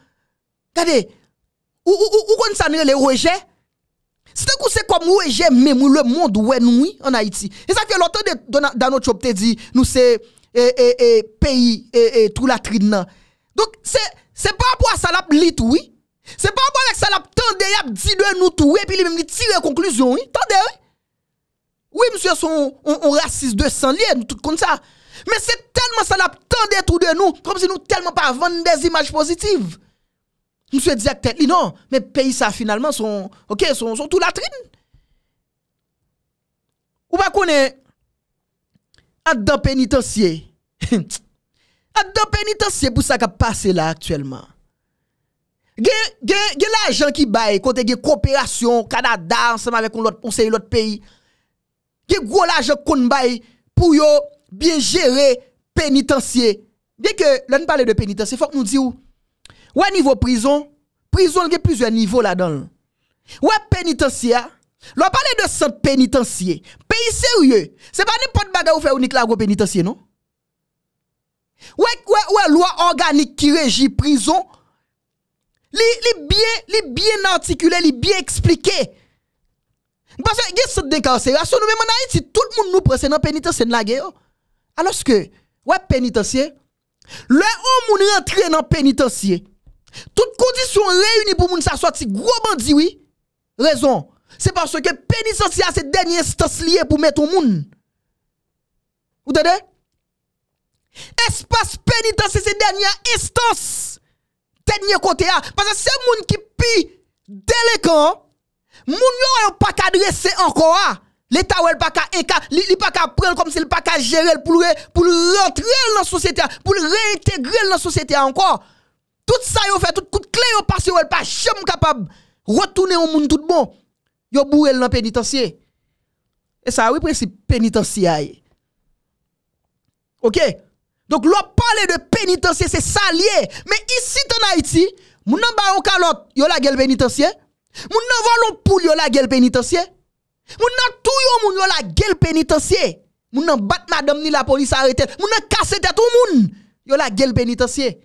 regardez ou ou ou ça les rejets c'est comme où mais même le monde où nous en Haïti. Et ça fait longtemps que notre Trump te dit, nous c'est E, e, e peyi, e, e tout la trin nan. Donc, se pa apwa salap li tou, se pa apwa salap tan dey ap di dey nou tou, e pi li menm li tire konklusyon, tan dey, oui, msye, son raciste dey san li, nou tout kon sa, men se tan dey tan dey tou dey nou, kom si nou tan dey pa avan dey imaj pozitiv, msye, di ak ten li, non, men peyi sa finalman, son tout la trin. Ou pa konen, dans pénitencier. dans pénitencier pour ça qui passe là actuellement. Gen l'argent qui baille côté gen coopération Canada ensemble avec un autre conseil l'autre pays. Gen gros l'argent qu'on baille pour yo bien gérer pénitencier. Bien que l'on parle de pénitencier, faut que nous disions ouais niveau prison, prison il y a plusieurs niveaux là-dedans. Ouais pénitencier l'on parle de centre pénitentiaire. Pays sérieux. C'est pas n'importe bagage ou fait unique la pénitentiaire, non? Ouais, ouais, loi organique qui régit prison. Li, li bien, li bien articulé, li bien expliqué. Parce que, il y a d'incarcération, nous même en Haïti, tout le monde nous presse dans pénitentiaire la pénitentiaire Alors que, ouais, pénitentiaire, le homme rentre dans pénitentiaire, toutes conditions réunies pour moun sa sorti gros bandit, oui. Raison, c'est parce que pénitentiaire, c'est dernière instance liée pour mettre au monde. Vous entendez? Espace pénitentiaire, c'est dernière instance. Dernier côté ah. Parce que c'est monde qui pi délinquant. monde yo pas qu'à dresser encore ah. L'État ou pas qu'à li, pas qu'à prendre comme s'il pas qu'à gérer pour pour rentrer dans la société, ah. pour réintégrer dans la société encore. Tout ça yon fait, tout coup de clé yon passe ou pas jamais capable retourner au monde tout bon. Yo boue lan pénitencier. Et ça, oui, principe pénitencier. OK? Donc, l'on parle de pénitencier, c'est salier. Mais ici, en Haïti, moun nan ba calotte, yo la gueule pénitencier. Moun nan volon poule, yo la gueule pénitencier. Moun nan tout yon moun, yo la gueule pénitencier. Moun nan bat madame ni la police arrête. Moun nan casse tout moun, yo la gueule pénitencier.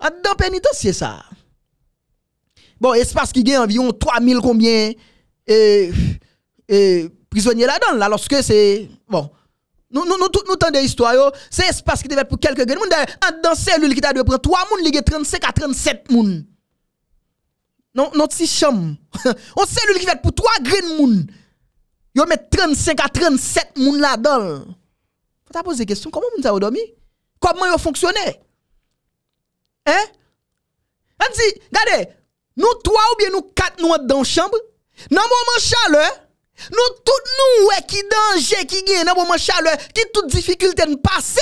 Dans pénitencier, ça. Bon, espace qui gagne environ 3000 combien et, euh, et euh, prisonniers là-dedans, là, lorsque c'est. Bon. Nous, nous, nous, tout, nous, temps des histoires, c'est espace qui devait pour quelques gens. Dans cellule qui t'a de prendre 3 moun, il y a 35 à 37 moun. Non, notre si chambre. On cellule qui fait pour 3 grains moun. Yo met 35 à 37 moun là-dedans. Faut t'a poser question, comment moun ça dormi? Comment yo fonctionné? Hein? On dit, regardez, nous trois ou bien nous quatre nous dans chambre. Dans moment chaleur, nous tous nous est qui danger qui gagne dans moment chaleur, qui toute difficulté de passer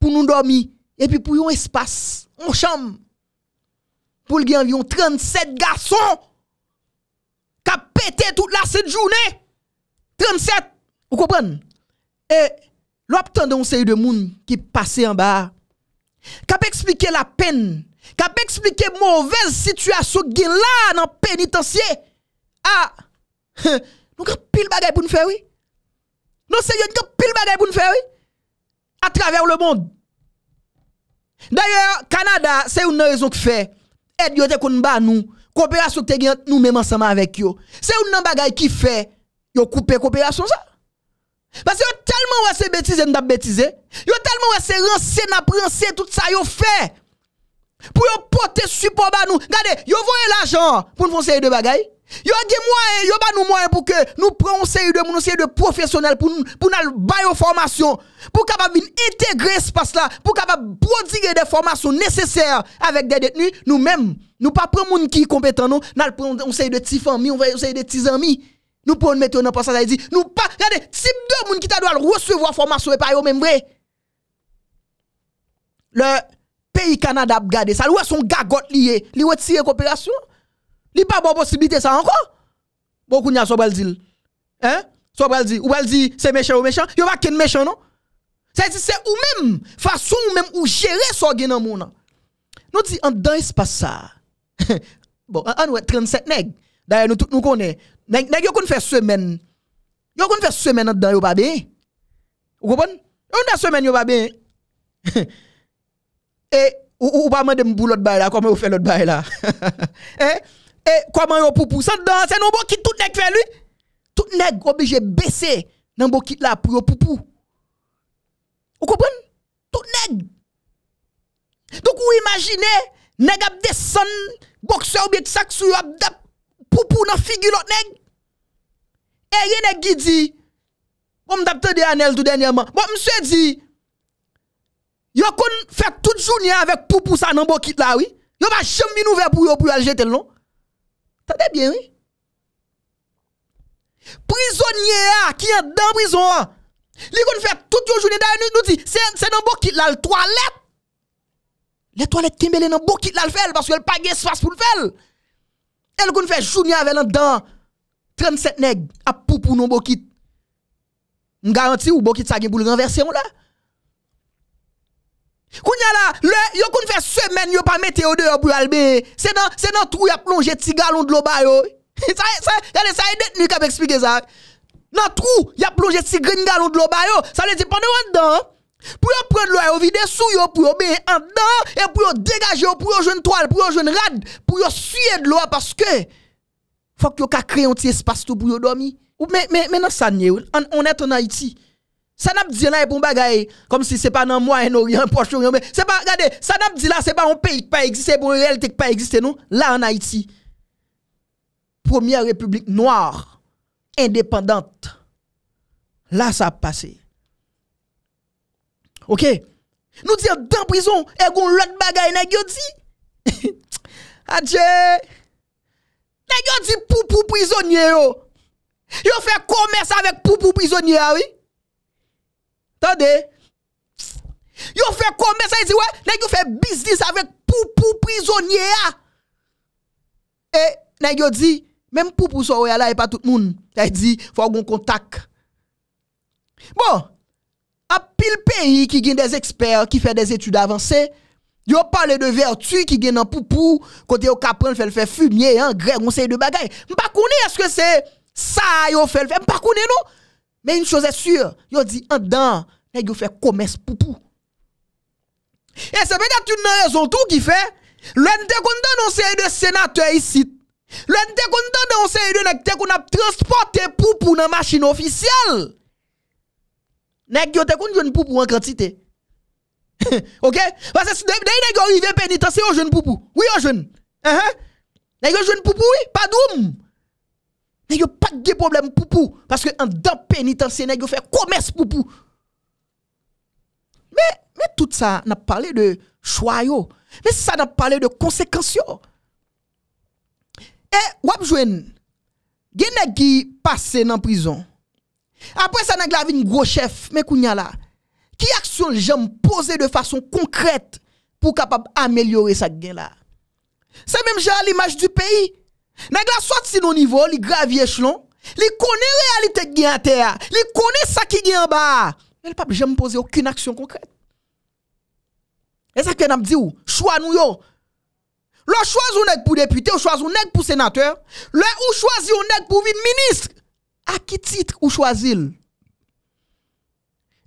pour nous dormir et puis pour un espace, en chambre. Pour le environ 37 garçons qui ont pété toute la cette journée. 37, vous comprenez Et l'obtention de série de monde qui passait en bas, qui a expliqué la peine Kap expliquer mauvaise situation est là dans pénitencier. Ah! Nous avons pile bagay pour nous faire, oui. Non, Seigneur, nous avons pile bagay pour nous faire, oui. À travers le monde. D'ailleurs, Canada, c'est une raison qui fait. Aide yote kon ba nous. Coopération te nous même ensemble avec yo. C'est une bagay qui fait. Yo couper coopération ça. Parce que tellement c'est bêtise n'a bêtisé. Yo tellement c'est rancé n'a tout ça yo fait. te supo ba nou. Gade, yo voye l'ajan pou nou fonsenye de bagay. Yo gye mwen, yo ban nou mwen pou ke nou pren fonsenye de moun, fonsenye de profesyonel pou nou, pou nou al bayo fonsenye. Pou kabab vin itegre sepas la, pou kabab prodigye de fonsenye neseser avèk de detenye, nou mèm. Nou pa pren moun ki kompetan nou, nou pren fonsenye de ti fami, fonsenye de ti zami. Nou pren mète ou nan pasan zaydi. Nou pa, gade, sip de moun ki ta do al rousevwa fonsenye repare ou mèm vre. Le, pays Canada a gardé ça. a son gagot lié, li retire coopération. Li pas bon possibilité ça encore. Beaucoup n'y a dit. Hein? Sobaldi, dit, ou elle dit c'est méchant ou méchant, a pas de méchant non? C'est c'est ou même façon ou même ou gérer so gen dans monde. Nous dit en dans espace ça. bon, en 37 nèg. D'ailleurs nous tout nous connaît. Nèg nèg yo fait semaine. Yo kon fait semaine dans yo pas bien. Vous comprenez? Une semaine yo pas bien. E, ou pa man dem bou lot bay la, kwa man ou fe lot bay la. E, e kwa man yo pupu, san danse, nou bo kit tout nek fe lui. Tout nek, ou bi je bese nan bo kit la pou yo pupu. Ou koupen, tout nek. Dok ou imagine, nek ap de son, bokse ou bi et sak su yo ap dap, pupu nan figi lot nek. E, ye nek gi di, ou m dap te de anel tout denyaman, ou m se di, Vous kon fait toute journée avec poupou ça dans kit là oui. Vous avez jamais ouvert pour yo pour aller jeter non. Tade bien oui. Prisonnier qui est dans la prison Li kon fait dans journée d'ailleurs nous dit c'est dans le kit là le toilette. Les toilettes qui mêlent dans bokit là le que parce qu'elle pas espace pour le faire. Elle kon fait journée avec dans 37 nègres à poupou non vous M'garanti ou bokit ça gen pour le renverser on là. Kounya la, le, yo koun fè semaine yo pas au dehors pour albe. C'est dans c'est dans trou y a plongé petit galon de l'eau ba yo. ça ça regardez ça est détenu qui expliquer ça. Dans trou y a plongé petit galon de l'eau ba yo. Ça veut dire pendant dedans pour yo prendre l'eau yo vider sous yo pour yo ben en dedans et pour yo dégager pour yo jeune toile pour yo jeune rad pour yo suer de l'eau parce que faut que yo ka créer un petit espace tout pour yo dormir. Ou mais mais ça n'est ça on est en Haïti. San ap di la e pou m bagay Kom si se pa nan mwa en ori, en poch ori Se pa gade, san ap di la se pa On peyi ki pa egzise, se pa on realite ki pa egzise nou La an Haiti Premier Republik Noir Independante La sa ap pase Ok Nou diyo dan prizon E goun lot bagay na gyo di Adje Na gyo di pou pou prizonye yo Yo fe kormers Avek pou pou prizonye awi ah Tande, yo fè komè sa yi di wè, nan yo fè biznis avèk poupou prizonye ya. Ah. E nan yo di, mèm poupou sou wè la yi pa tout moun, nan bon, yo di, fò goun kontak. Bon, apil peyi ki gin des eksper, ki fè des etude avansè, yo pale de vertu ki gin nan poupou, kote yo kapran fèl fè fumye, an gre, goun sey de bagay. Mpa kounen eske se, sa yo fèl fè, mpa kounen nou? Mais une chose est sûre, yo dit en dedans, yo fait commerce poupou. Et c'est peut-être une raison tout qui fait l'un des condamnés série de sénateur ici. L'un des condamnés série de nèg qu'on a transporté poupou dans machine officielle. Nèg yo te kon poupou en quantité. OK Parce que d'ailleurs nèg yo arrivé pénitentiaire jeune poupou. Oui, jeune. Hein? -huh. Nèg jeune poupou, oui, pas doum. Y a pas de problème pour pou parce que en dans pénitentiaire il fait commerce pour pou. Mais mais tout ça n'a parlé de choix Mais ça n'a parlé de conséquences Et eh, wap jwen gen nèg qui passé dans prison. Après ça n'a la un gros chef mais kounya là. Qui action j'aime poser de façon concrète pour capable améliorer ça là. C'est même j'ai l'image du pays. Nèg la si nos niveau, les graviers échelon, li la réalité qui est en terre, li connaissent ça qui est en bas. Mais le jamais poser aucune action concrète. Et ça que n'a dit ou, choix nous yo. Le choix ou pour député, ou choix ou nèg pour sénateur, le ou choisi ou nèg pour ministre. À qui titre ou choisil?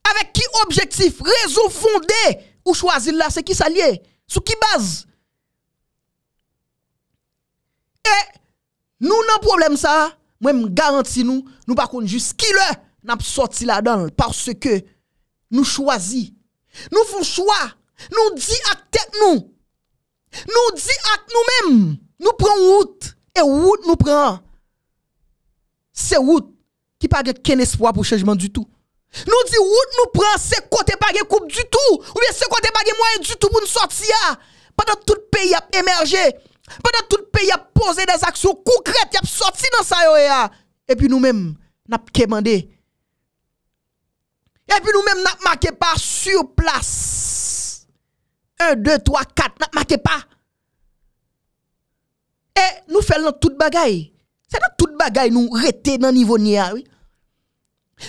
Avec qui objectif, raison fondée ou choisir là, c'est qui s'allier Sous qui base Et nous n'avons problème ça. Même je garantis nous, nous pas contre jusqu'à n'a pas sorti là-dedans parce que nous choisissons. Nous faisons choix. Nous disons à tête nous. Nous disons à nous-mêmes. Nous prenons route. Et route nous prend. C'est route qui n'a pas qu'un espoir pour changement du tout. Nous disons route nous prend, c'est côté pas de coupe du tout. Ou bien c'est côté pas de moyen du tout pour nous sortir. Pendant tout le pays a émergé. Pendant tout le pays a posé des actions concrètes, y a sorti dans sa ça Et puis nous-mêmes, nous n'a demandé. Et puis nous-mêmes n'a marqué pas sur place. 1 2 3 4 n'a marqué pas. Et nous faisons tout le bagaille. C'est dans toute bagaille nous rester dans niveau de oui.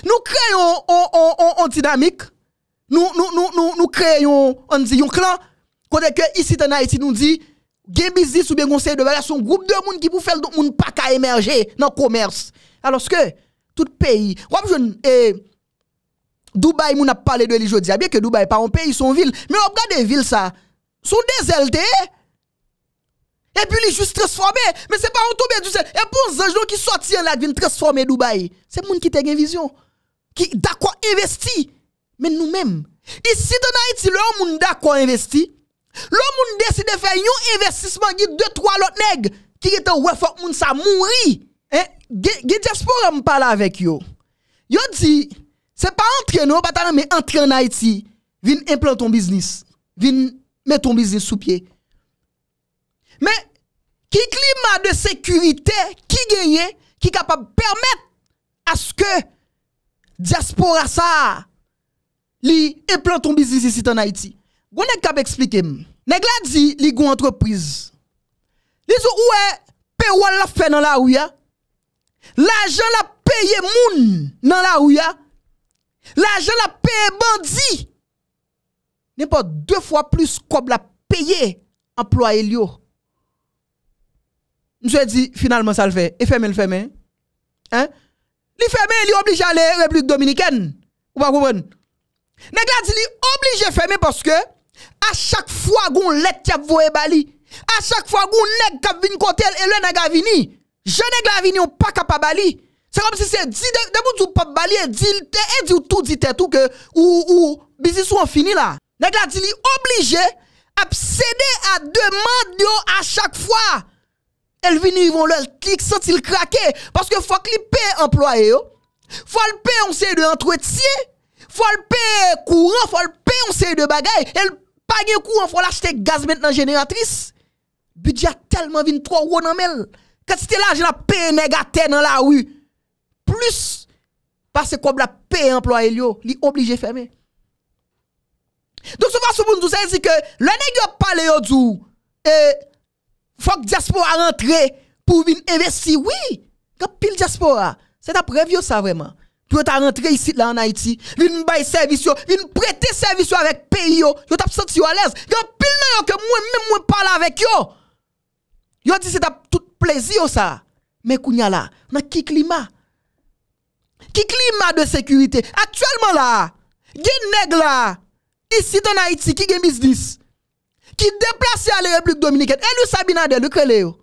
Nous créons on dynamique. Nous nous nous nous, nous créons on dit un clan Quand que ici en Haïti nous dit gen business ou bien conseil de c'est son groupe de monde qui pour faire monde pas émerger dans le commerce. Alors que tout pays, je eh, Dubaï, moun a parlé de l'Ijodi, bien que Dubaï pas un pays, son ville, mais on regarde ville ça, son LTE. et puis les juste transformé, mais c'est pas un tombé du ciel. Et pour gens qui sortent là, viennent transformer Dubaï, c'est monde qui te une vision, qui d'accord investi, mais nous-mêmes. Ici dans Haïti, le monde d'accord investi, Lò moun deside fè yon investisman Git 2-3 lot neg Ki giten wè fòk moun sa moun ri Git diaspora mou pala avèk yo Yo di Se pa antre nou batan an me antre an Haiti Vin implant ton biznis Vin met ton biznis sou pye Men Ki klima de sekurite Ki genyen Ki kapab pèrmèt Aske diaspora sa Li implant ton biznis Isi tan Haiti Gon nèg k'ap m. Nèg la di li une entreprise. Li zo ouais, pe la fait dans la rue L'argent la paye moun dans la rue L'argent la paye bandit. N'importe deux fois plus kob la paye employé lio. Monsieur dit finalement ça le fait et ferme le Hein? Li il li obligé aller République dominicaine. Ou pas comprendre? Nèg la di li obligé fermer parce que A chak fwa goun letyap voye bali. A chak fwa goun neg kap vin kote el ele nag avini. Je neg la avini ou pa kapa bali. Se komp si se di dek demout ou pap bali. E di e ou tou di tetou ke ou bizisou an fini la. Neg la di li oblige ap sede a deman yo a chak fwa. El vini yon lal klik sot il krake. Paske fwa kli pe employe yo. Fwa l pe yon sey de entretie. Fwa l pe kouran. Fwa l pe yon sey de bagay. El pwak. Pas de coup, on faut l'acheter gaz maintenant génératrice. Budget tellement vint trop haut dans mel. Quand c'était là, j'ai la paye négatif dans la rue. Plus, parce que la paye employé, li obligé fermer. Donc, ce façon pour nous dire que le nègre parle yo dou, il faut que diaspora rentre pour venir investir. Oui, quand pile diaspora. C'est la preuve ça vraiment. Yo tap rentre isit la an Haiti, vin bay servis yo, vin prete servis yo avèk peyi yo, yo tap sati yo alèz. Yo pil nan yo ke mwen mwen mwen pala avèk yo. Yo di se tap tout plezi yo sa. Mè kounya la, nan ki klima? Ki klima de sekurite? Aktuellement la, gen neg la, isit an Haiti, ki gen biznis? Ki deplase a lè replouk Dominiket? Elou Sabina de, lè krelè yo?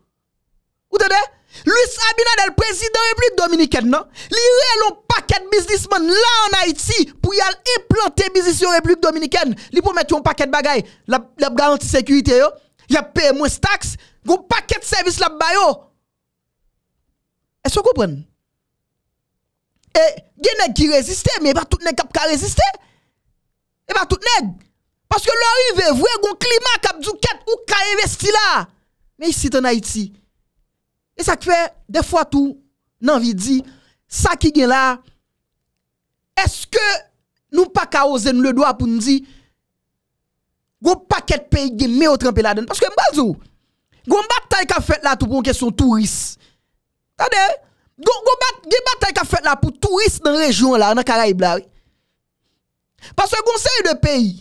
Ote de? Ote de? Luis Abinadel, président de République dominicaine, non? L'iré l'on paquet de businessmen là en Haïti pour y aller implanter business en République dominicaine. Li pour mettre un paquet de a la, la garantie sécurité, yo. Y a payé moins taxes, un paquet de services là bayo. Est-ce que vous comprenez? Et, gens qui résistent, mais pas tout nèg qui Il résisté. Et pas tout nèg. Parce que l'arrivée, vous a un climat qui a dit ou ka investi là. Mais ici en Haïti, E sa kwe de fwa tou nan vi di, sa ki gen la, eske nou pa ka ozen nou le do apou nou di, goun paket peyi gen me o trempe la den. Paske mbazo, goun batay ka fet la tou pou mwen kesyon touris. Tade, goun batay ka fet la pou touris nan rejon la, nan Karaib la. Paske goun se yon de peyi.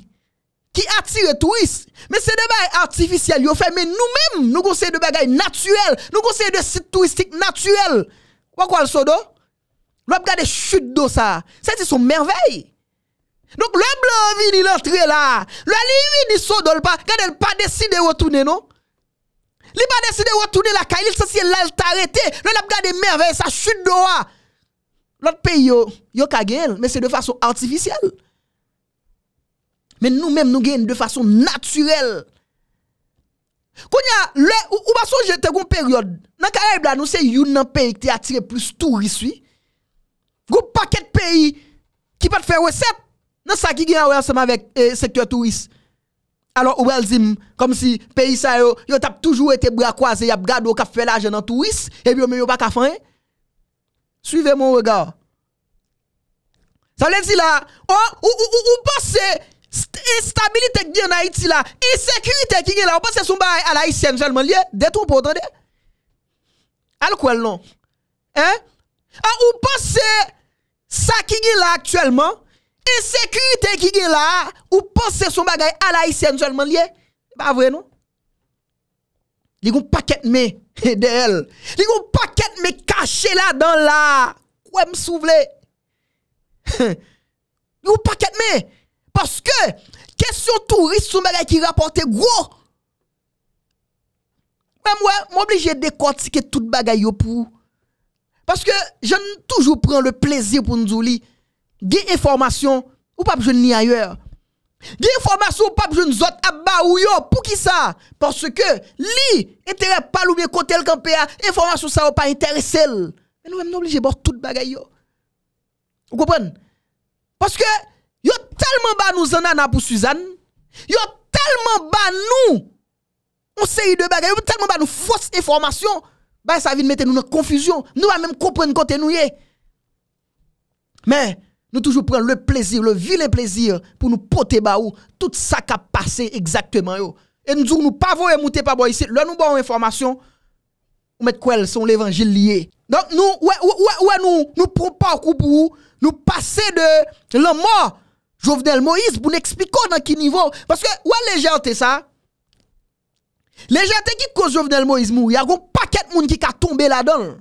qui attire touristes. Mais c'est de bagailles artificiel. yo fait, mais nous-mêmes, nous conseillons de bagailles naturel, nous conseillons de sites touristiques naturels. Quoi quoi le sodo? avons des chutes d'eau ça. C'est son merveille. Donc le blanc vini l'entrée là. Le li vini sodo le pas, gade pas décidé retourner non? n'a pas décidé retourner la caille, il s'est là t'arrêté. Le l'op des merveille ça chute d'eau. Ah. L'autre pays yo yo kagel, mais c'est de façon artificielle. Men nou men nou gen de fasyon natyrel. Koun ya, le, ou baso jete goun peryod. Nan kareb la nou se youn nan pery ki te atire plus turiswi. Goun paket pery ki pat fe wesep. Nan sa ki gen a wè anseman vek sektor turis. Alo ou wè alzim, kom si pery sa yo, yo tap toujou e te bra kwa ze yap gado ka fe laje nan turis. E bi yo men yo baka fany. Suive moun wè gaw. Sa wè zi la, ou, ou, ou, ou, ou basè. Instabilité qui est en Haïti là, insécurité qui est là, on pense que c'est à la haïtienne seulement lié, pour entendez? à quoi non? Hein? Ah, ou pense ça qui est là actuellement, insécurité qui est là, ou pense que son bagay à la haïtienne seulement lié? Pas vrai non? Il y a un paquet mais d'elle. Il y a un paquet de mais caché là dans là. Quoi me souvle? Il y a un paquet de mais parce que, question touriste, son qui rapporte gros. Mais moi, moi obligé de décortiquer toute bagaille pour. Parce que, j'aime toujours prendre le plaisir pour nous dire, des informations, ou pas je ni ailleurs. Des informations pas besoin de autres à ou yo pour qui ça parce que li intérêt pas ou bien côté le campé information ça pas intéressé mais nous même obligé tout toute bagaille yo vous comprenez parce que tellement bas nous en pour Suzanne. Yo tellement bas nous on série de bagarre, tellement bas nous fausse information. Bah ça vient mettre nous dans confusion. Nous va même comprendre côté nous est. Mais nous toujours prenons le plaisir, le vilain plaisir pour nous porter bas où tout ça qui a passé exactement yo. Et nous disons nous pas voyer monter pas boy ici. Là nous bon information Nous mettre quoi sont l'évangile lié. Donc nous ouais ouais, ouais nous nous prenons parcours pour nous passer de la mort Jovenel Moïse pou n'ekspliko nan ki nivou. Paske ou an lejante sa? Lejante ki kos Jovenel Moïse mou? Ya goun paket moun ki ka tombe la don.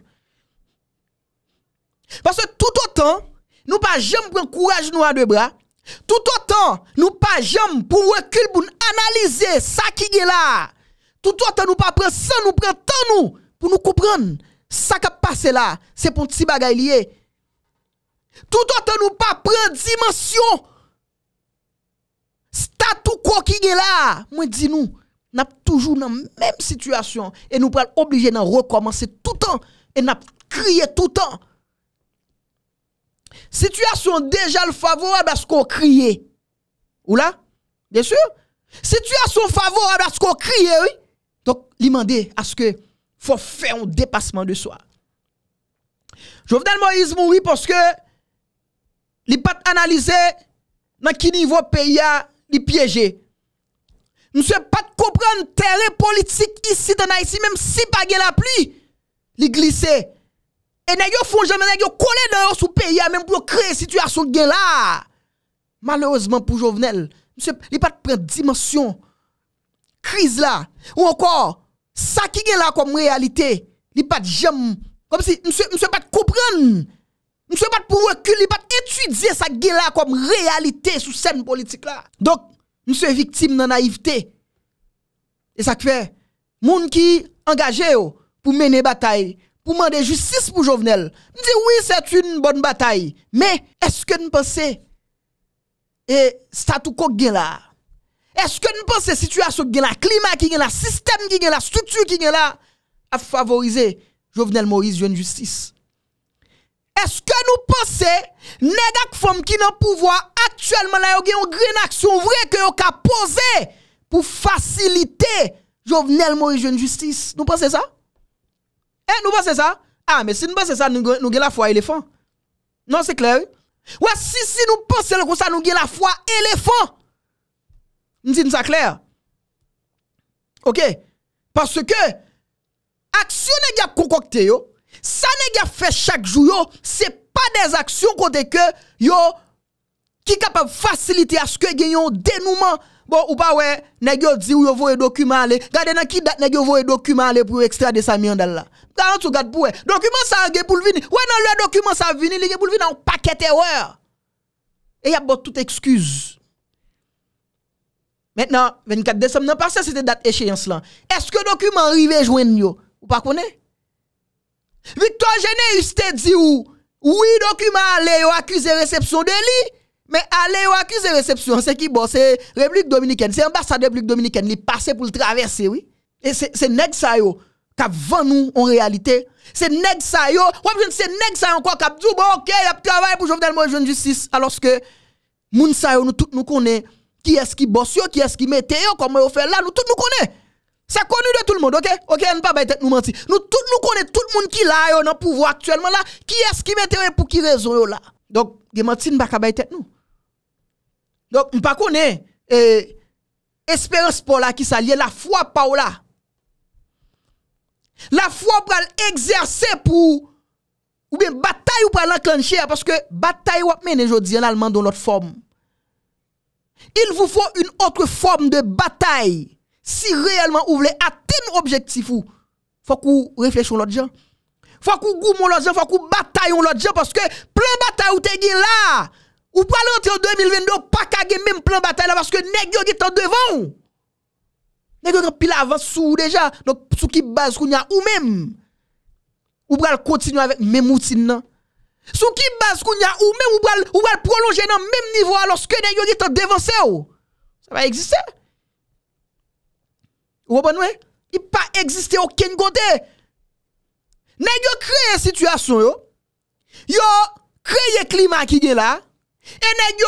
Paske tout o tan, nou pa jem pren kouraj nou an de bra. Tout o tan, nou pa jem pou wè kil pou n'analize sa ki ge la. Tout o tan, nou pa pren sa, nou pren tan nou, pou nou koupren sa ka pase la. Se pou tsi bagay liye. Tout o tan, nou pa pren dimensyon, Statu quo qui est là, moi dis nous, nous sommes toujours dans la même situation et nous sommes obligés de recommencer tout le temps et n'a crier tout le temps. Situation déjà le favorable à ce qu'on crie. Ou là? Bien sûr. Situation favorable à ce qu'on crie, oui. Donc, demander à ce que faut faire un dépassement de soi. Jovenel Moïse mourit parce que il pas analysé dans quel niveau pays a Li pyeje. Mse pat koupren terè politik isi dan a isi. Mèm si pa gen la pli. Li glise. E nè yo fon jèmè. Nè yo kole nan yo sou peya. Mèm pou yo kre situasyon gen la. Malèozman pou jovenel. Mse pat pren dimensyon. Kriz la. Ou anko. Sa ki gen la kom realite. Li pat jèm. Mse pat koupren. Mse pat koupren. sommes pas pour reculer, pas étudier ça là comme réalité sous scène politique là. Donc, nous sommes victime de naïveté. Et ça fait moun qui engagé pour mener bataille, pour demander justice pour Jovenel. Je dis oui, c'est une bonne bataille, mais est-ce que nous pensons et statu quo là Est-ce que nous pensons situation qui là, climat qui là, système la là, structure qui est là a favorisé Jovenel Moïse jeune justice Eske nou panse, negak fom ki nan pouvoa, atyelman la yo gen yon gren aksyon vre ke yo ka pose pou fasilite jovnel mori jen justice. Nou panse sa? Eh, nou panse sa? Ah, men si nou panse sa, nou gen la fwa elefant. Nan, se kler? Ouwa, si si nou panse le kon sa, nou gen la fwa elefant. Nsi nou sa kler? Ok. Parce ke, aksyon negak kon kokte yo, Ça n'est pas fait chaque jour c'est pas des actions côté que yo qui capable faciliter à ce que gagne un dénouement Bon, ou pas, ouais, nèg dit di ou yo voye document aller. Gardez dans qui date nèg yo voye document aller pour extrader sa miandal là. Dans tout garde pour Document ça gè pour venir. Ouais, non, le document ça vini, li gè pour venir dans un paquet erreur. Et y a bon toute excuse. Maintenant, 24 décembre, non, pas ça, c'était date échéance là. Est-ce que document arrivé joindre yo? Ou pas connaît? Victor Généus te dit ou, oui, document allé yo accusé réception de lui, mais allez, yo accusé réception, c'est qui bon, c'est République Dominicaine, c'est ambassade République Dominicaine, il passe pour le traverser, oui. Et c'est nèg ça yo, kap van nous en réalité. C'est nèg ça yo, ne c'est nèg ça encore kap dit bon, OK, y a travail pour Jovenel Moïse jeune justice alors que moun ça yo nous tout nous connaît qui est-ce qui bosse yo, qui est-ce qui mette yo, comment yo fait là, nous tout nous connaît. C'est connu de tout le monde, ok? Ok, on ne pas tête nous mentir. Nous tout nous connaissons tout le monde qui là yo dans pouvoir actuellement là, qui est-ce qui mette pour qui raison là. Donc, des mentir ne pas tête nous. Donc, on pas connaît euh, espérance pour là qui s'allie la foi pour là. La foi pour exercer pour ou bien bataille pour l'enclencher parce que bataille ou mener aujourd'hui en allemand dans l'autre forme. Il vous faut une autre forme de bataille Si reyelman ou vle aten objektif ou, fok ou reflech ou lot diyan. Fok ou goum ou lot diyan, fok ou batay ou lot diyan, poske plan batay ou te gen la. Ou pral anter ou 2022, pakage menm plan batay la, poske negyo gen tan devan ou. Negyo gen pil avans sou deja, lak sou ki baz koun ya ou menm. Ou pral kontinu avek menm outin nan. Sou ki baz koun ya ou menm, ou pral pral pralonje nan menm nivwa loske negyo gen tan devan se ou. Sa va egzise ou. Ou il n'y Il pas existé aucun côté. Vous créez créé situation yo. Yo créé climat qui est là. Et vous yo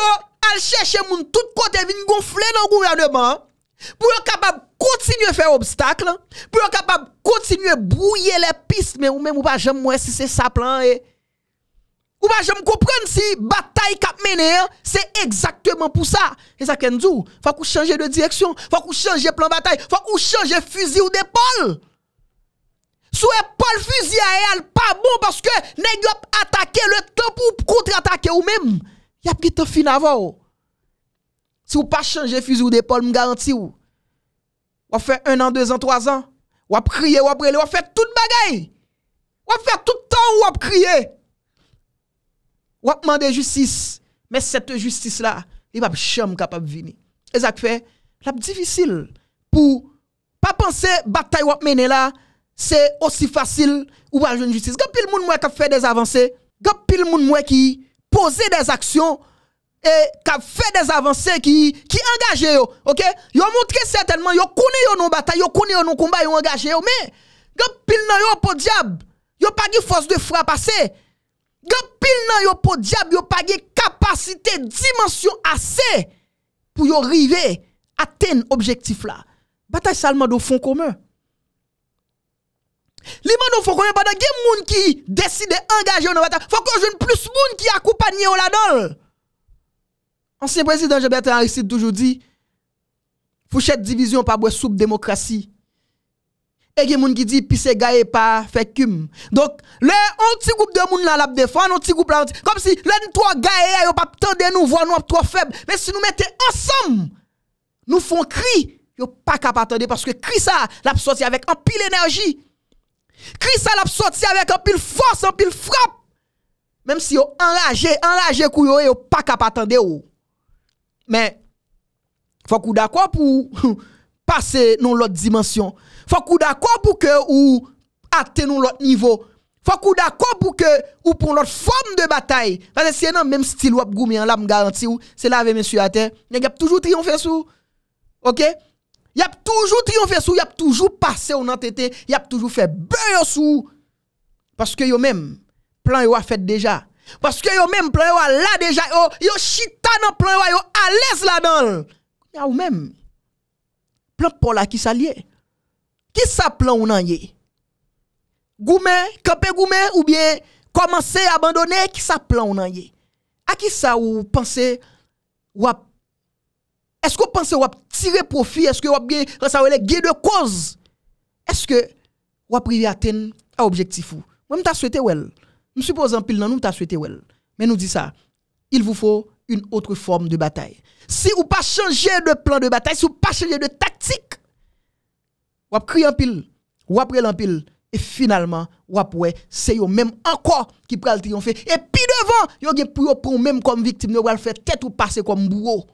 al chercher tous tout côté vin gonfler dans gouvernement pour être capable continuer à faire obstacle, pour être capable continuer à brouiller les pistes mais vous même ou pas jamais si c'est ça plan et ou va je comprendre si bataille cap mener, hein, c'est exactement pour ça. et ça qu'on Faut qu'on change de direction. Faut qu'on change plan bataille. Faut qu'on change fusil ou d'épaule. pas le fusil à pas bon parce que nèg attaqué le temps pour contre-attaquer ou même. Y a de fin avant. Oh. Si ou pas changer fusil ou d'épaule, me garantis ou. Ou fait un an, deux ans, trois ans. Ou a crié, ou a brûler, ou fait toute bagaille. Ou va fait tout le temps ou à prier. Ou ap mande justice, mais cette justice là, il va pas capable venir. Et ça fait la difficile pour pas penser bataille ou mener là, c'est aussi facile ou pas une justice. Quand pile moun qui a fait des avancées, quand pile moun qui pose des actions et qui a fait des avancées qui qui engagé yo, OK? Yo montré certainement yo connaît yo non bataille, yo connaît yo nos combat, yo engagé yo, mais quand pile nan yo pour diable, yo pas de force de frappe assez. Gapil nan yo po diab, yo pa ge kapasite, dimensyon ase pou yo rive aten objektif la. Batay salman do fon kome. Liman do fon kome, badan gen moun ki deside angaje ou nan batay. Fokon jen plus moun ki akupanye ou la don. Ansiye prezident Jebete Anricide toujou di, fouchet divizyon pa bwe soub demokrasi. Ege moun ki di, pi se gaye pa, fekume. Donk, le onti goup de moun la lap defan, onti goup la antik. Kom si, le nou twa gaye ya, yo pa tande nou, vwa nou ap twa feb. Men si nou mette ansam, nou fon kri, yo pa ka pa tande. Paske kri sa, lap soti avèk anpil enerji. Kri sa, lap soti avèk anpil fos, anpil frap. Menm si yo enraje, enraje kou yo, yo pa ka pa tande yo. Men, fok ou dakwa pou... Pase nou lot dimensyon. Fok ou da kwa pou ke ou ate nou lot nivou. Fok ou da kwa pou ke ou pon lot fom de batay. Fase si enan menm stil wap gou mi an la m garanti ou. Se la ve men su ate. Nye gap toujou triyon fe sou. Ok. Gap toujou triyon fe sou. Gap toujou pase ou nan tete. Gap toujou fe be yo sou. Paske yo menm. Plan yo a fet deja. Paske yo menm plan yo a la deja yo. Yo chitane plan yo a yo ales la don. Ya ou menm. plan pour la qui s'allier. Qui sa plan ou nan yé? Goumé, ou bien commencer à abandonner qui sa plan ou nan est? À qui ça ou pensez ou est-ce que vous pensez ou tirer profit? Est-ce que vous bien ça gain de cause? Est-ce que ou arriver à atteindre objectif ou? Moi, je souhaité ou elle. Je pile dans nous, t'a souhaité ou elle. Mais nous dit ça. Il vous faut une autre forme de bataille. Si vous pas de plan de bataille, si vous pas de tactique, vous criez en pile, vous pris en pile, et finalement, pouvez, c'est vous même encore qui prennent le triompher. Et puis devant, vous avez pour prendre même comme victime, vous le faire tête ou passer comme bourreau.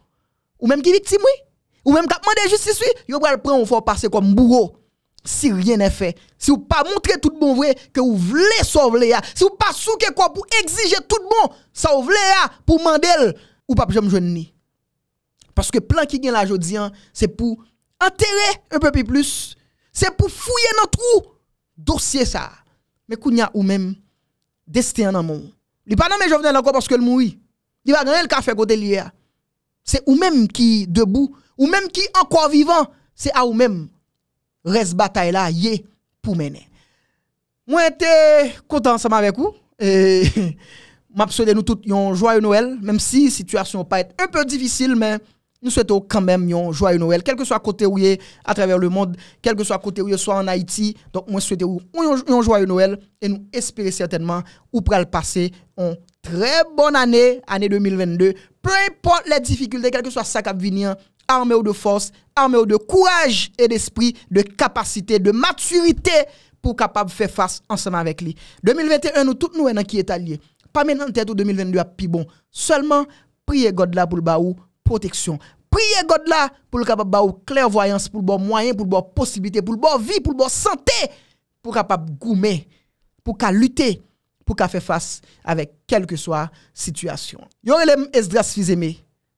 Ou même qui victime, oui. Ou même qui justice, oui. Vous le prendre, ou faire passer comme bourreau si rien n'est fait, si vous pas montrer tout bon vrai que vous voulez sauver si vous pas souke quoi pour exiger tout bon, ça vous voulez pour mandel ou pas jamais jeune Parce que plan qui gagne la aujourd'hui hein, c'est pour enterrer un peu plus, c'est pour fouiller notre trou dossier ça. Mais a ou même destin en amont. Il pas nommé Jovenel encore parce que le mouri. Il va gagner le café côté lié. C'est ou même qui debout, ou même qui encore vivant, c'est à ou même reste bataille là yé pour mener. Moi j'étais content ensemble avec vous et m'a nous tout un joyeux Noël même si situation peut être un peu difficile mais nous souhaitons quand même un joyeux Noël quel que soit côté où est à travers le monde, quel que soit côté où soit en Haïti. Donc moi souhaite un joyeux Noël et nous espérons certainement ou le passer une très bonne année année 2022 peu importe les difficultés quel que soit ça qui venir arme ou de fons, arme ou de kouaj et d'espri, de kapasite, de maturite pou kapab fè fass anseman vek li. 2021 ou tout nou enan ki etalye, pa men an tèd ou 2022 api bon, seulement priye God la pou l'ba ou proteksyon. Priye God la pou l'kapab ba ou klervoyans pou l'ba ou mwayen, pou l'ba ou posibite, bon pou l'ba ou vi, pou l'ba ou sante pou kapab goume, pou ka lute, pou ka fè fass avèk kelke swa situasyon. Yon elem es dras fizeme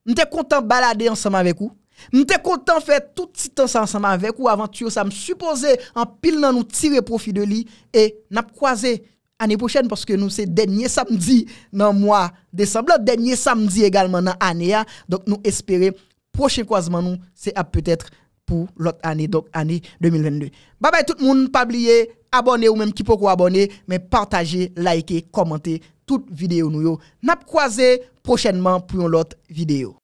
Nou te kontan balade ansanman vek ou. Nou te kontan fè tout titans ansanman vek ou. Avanti ou sa msupose. An pil nan nou tire profi de li. E nap kwaze. Anè pochen. Paske nou se denye samdi nan mwa desan. La denye samdi egalman nan anè ya. Donk nou espere. Proche kwazman nou. Se ap petèt pou lot anè. Donk anè 2022. Babay tout moun. Pabliye. Abone ou menm ki pokou abone. Men partaje. Like. Kompante. Tout videyo nou yo. Nap kwaze. Prochenman pou yon lot videyo.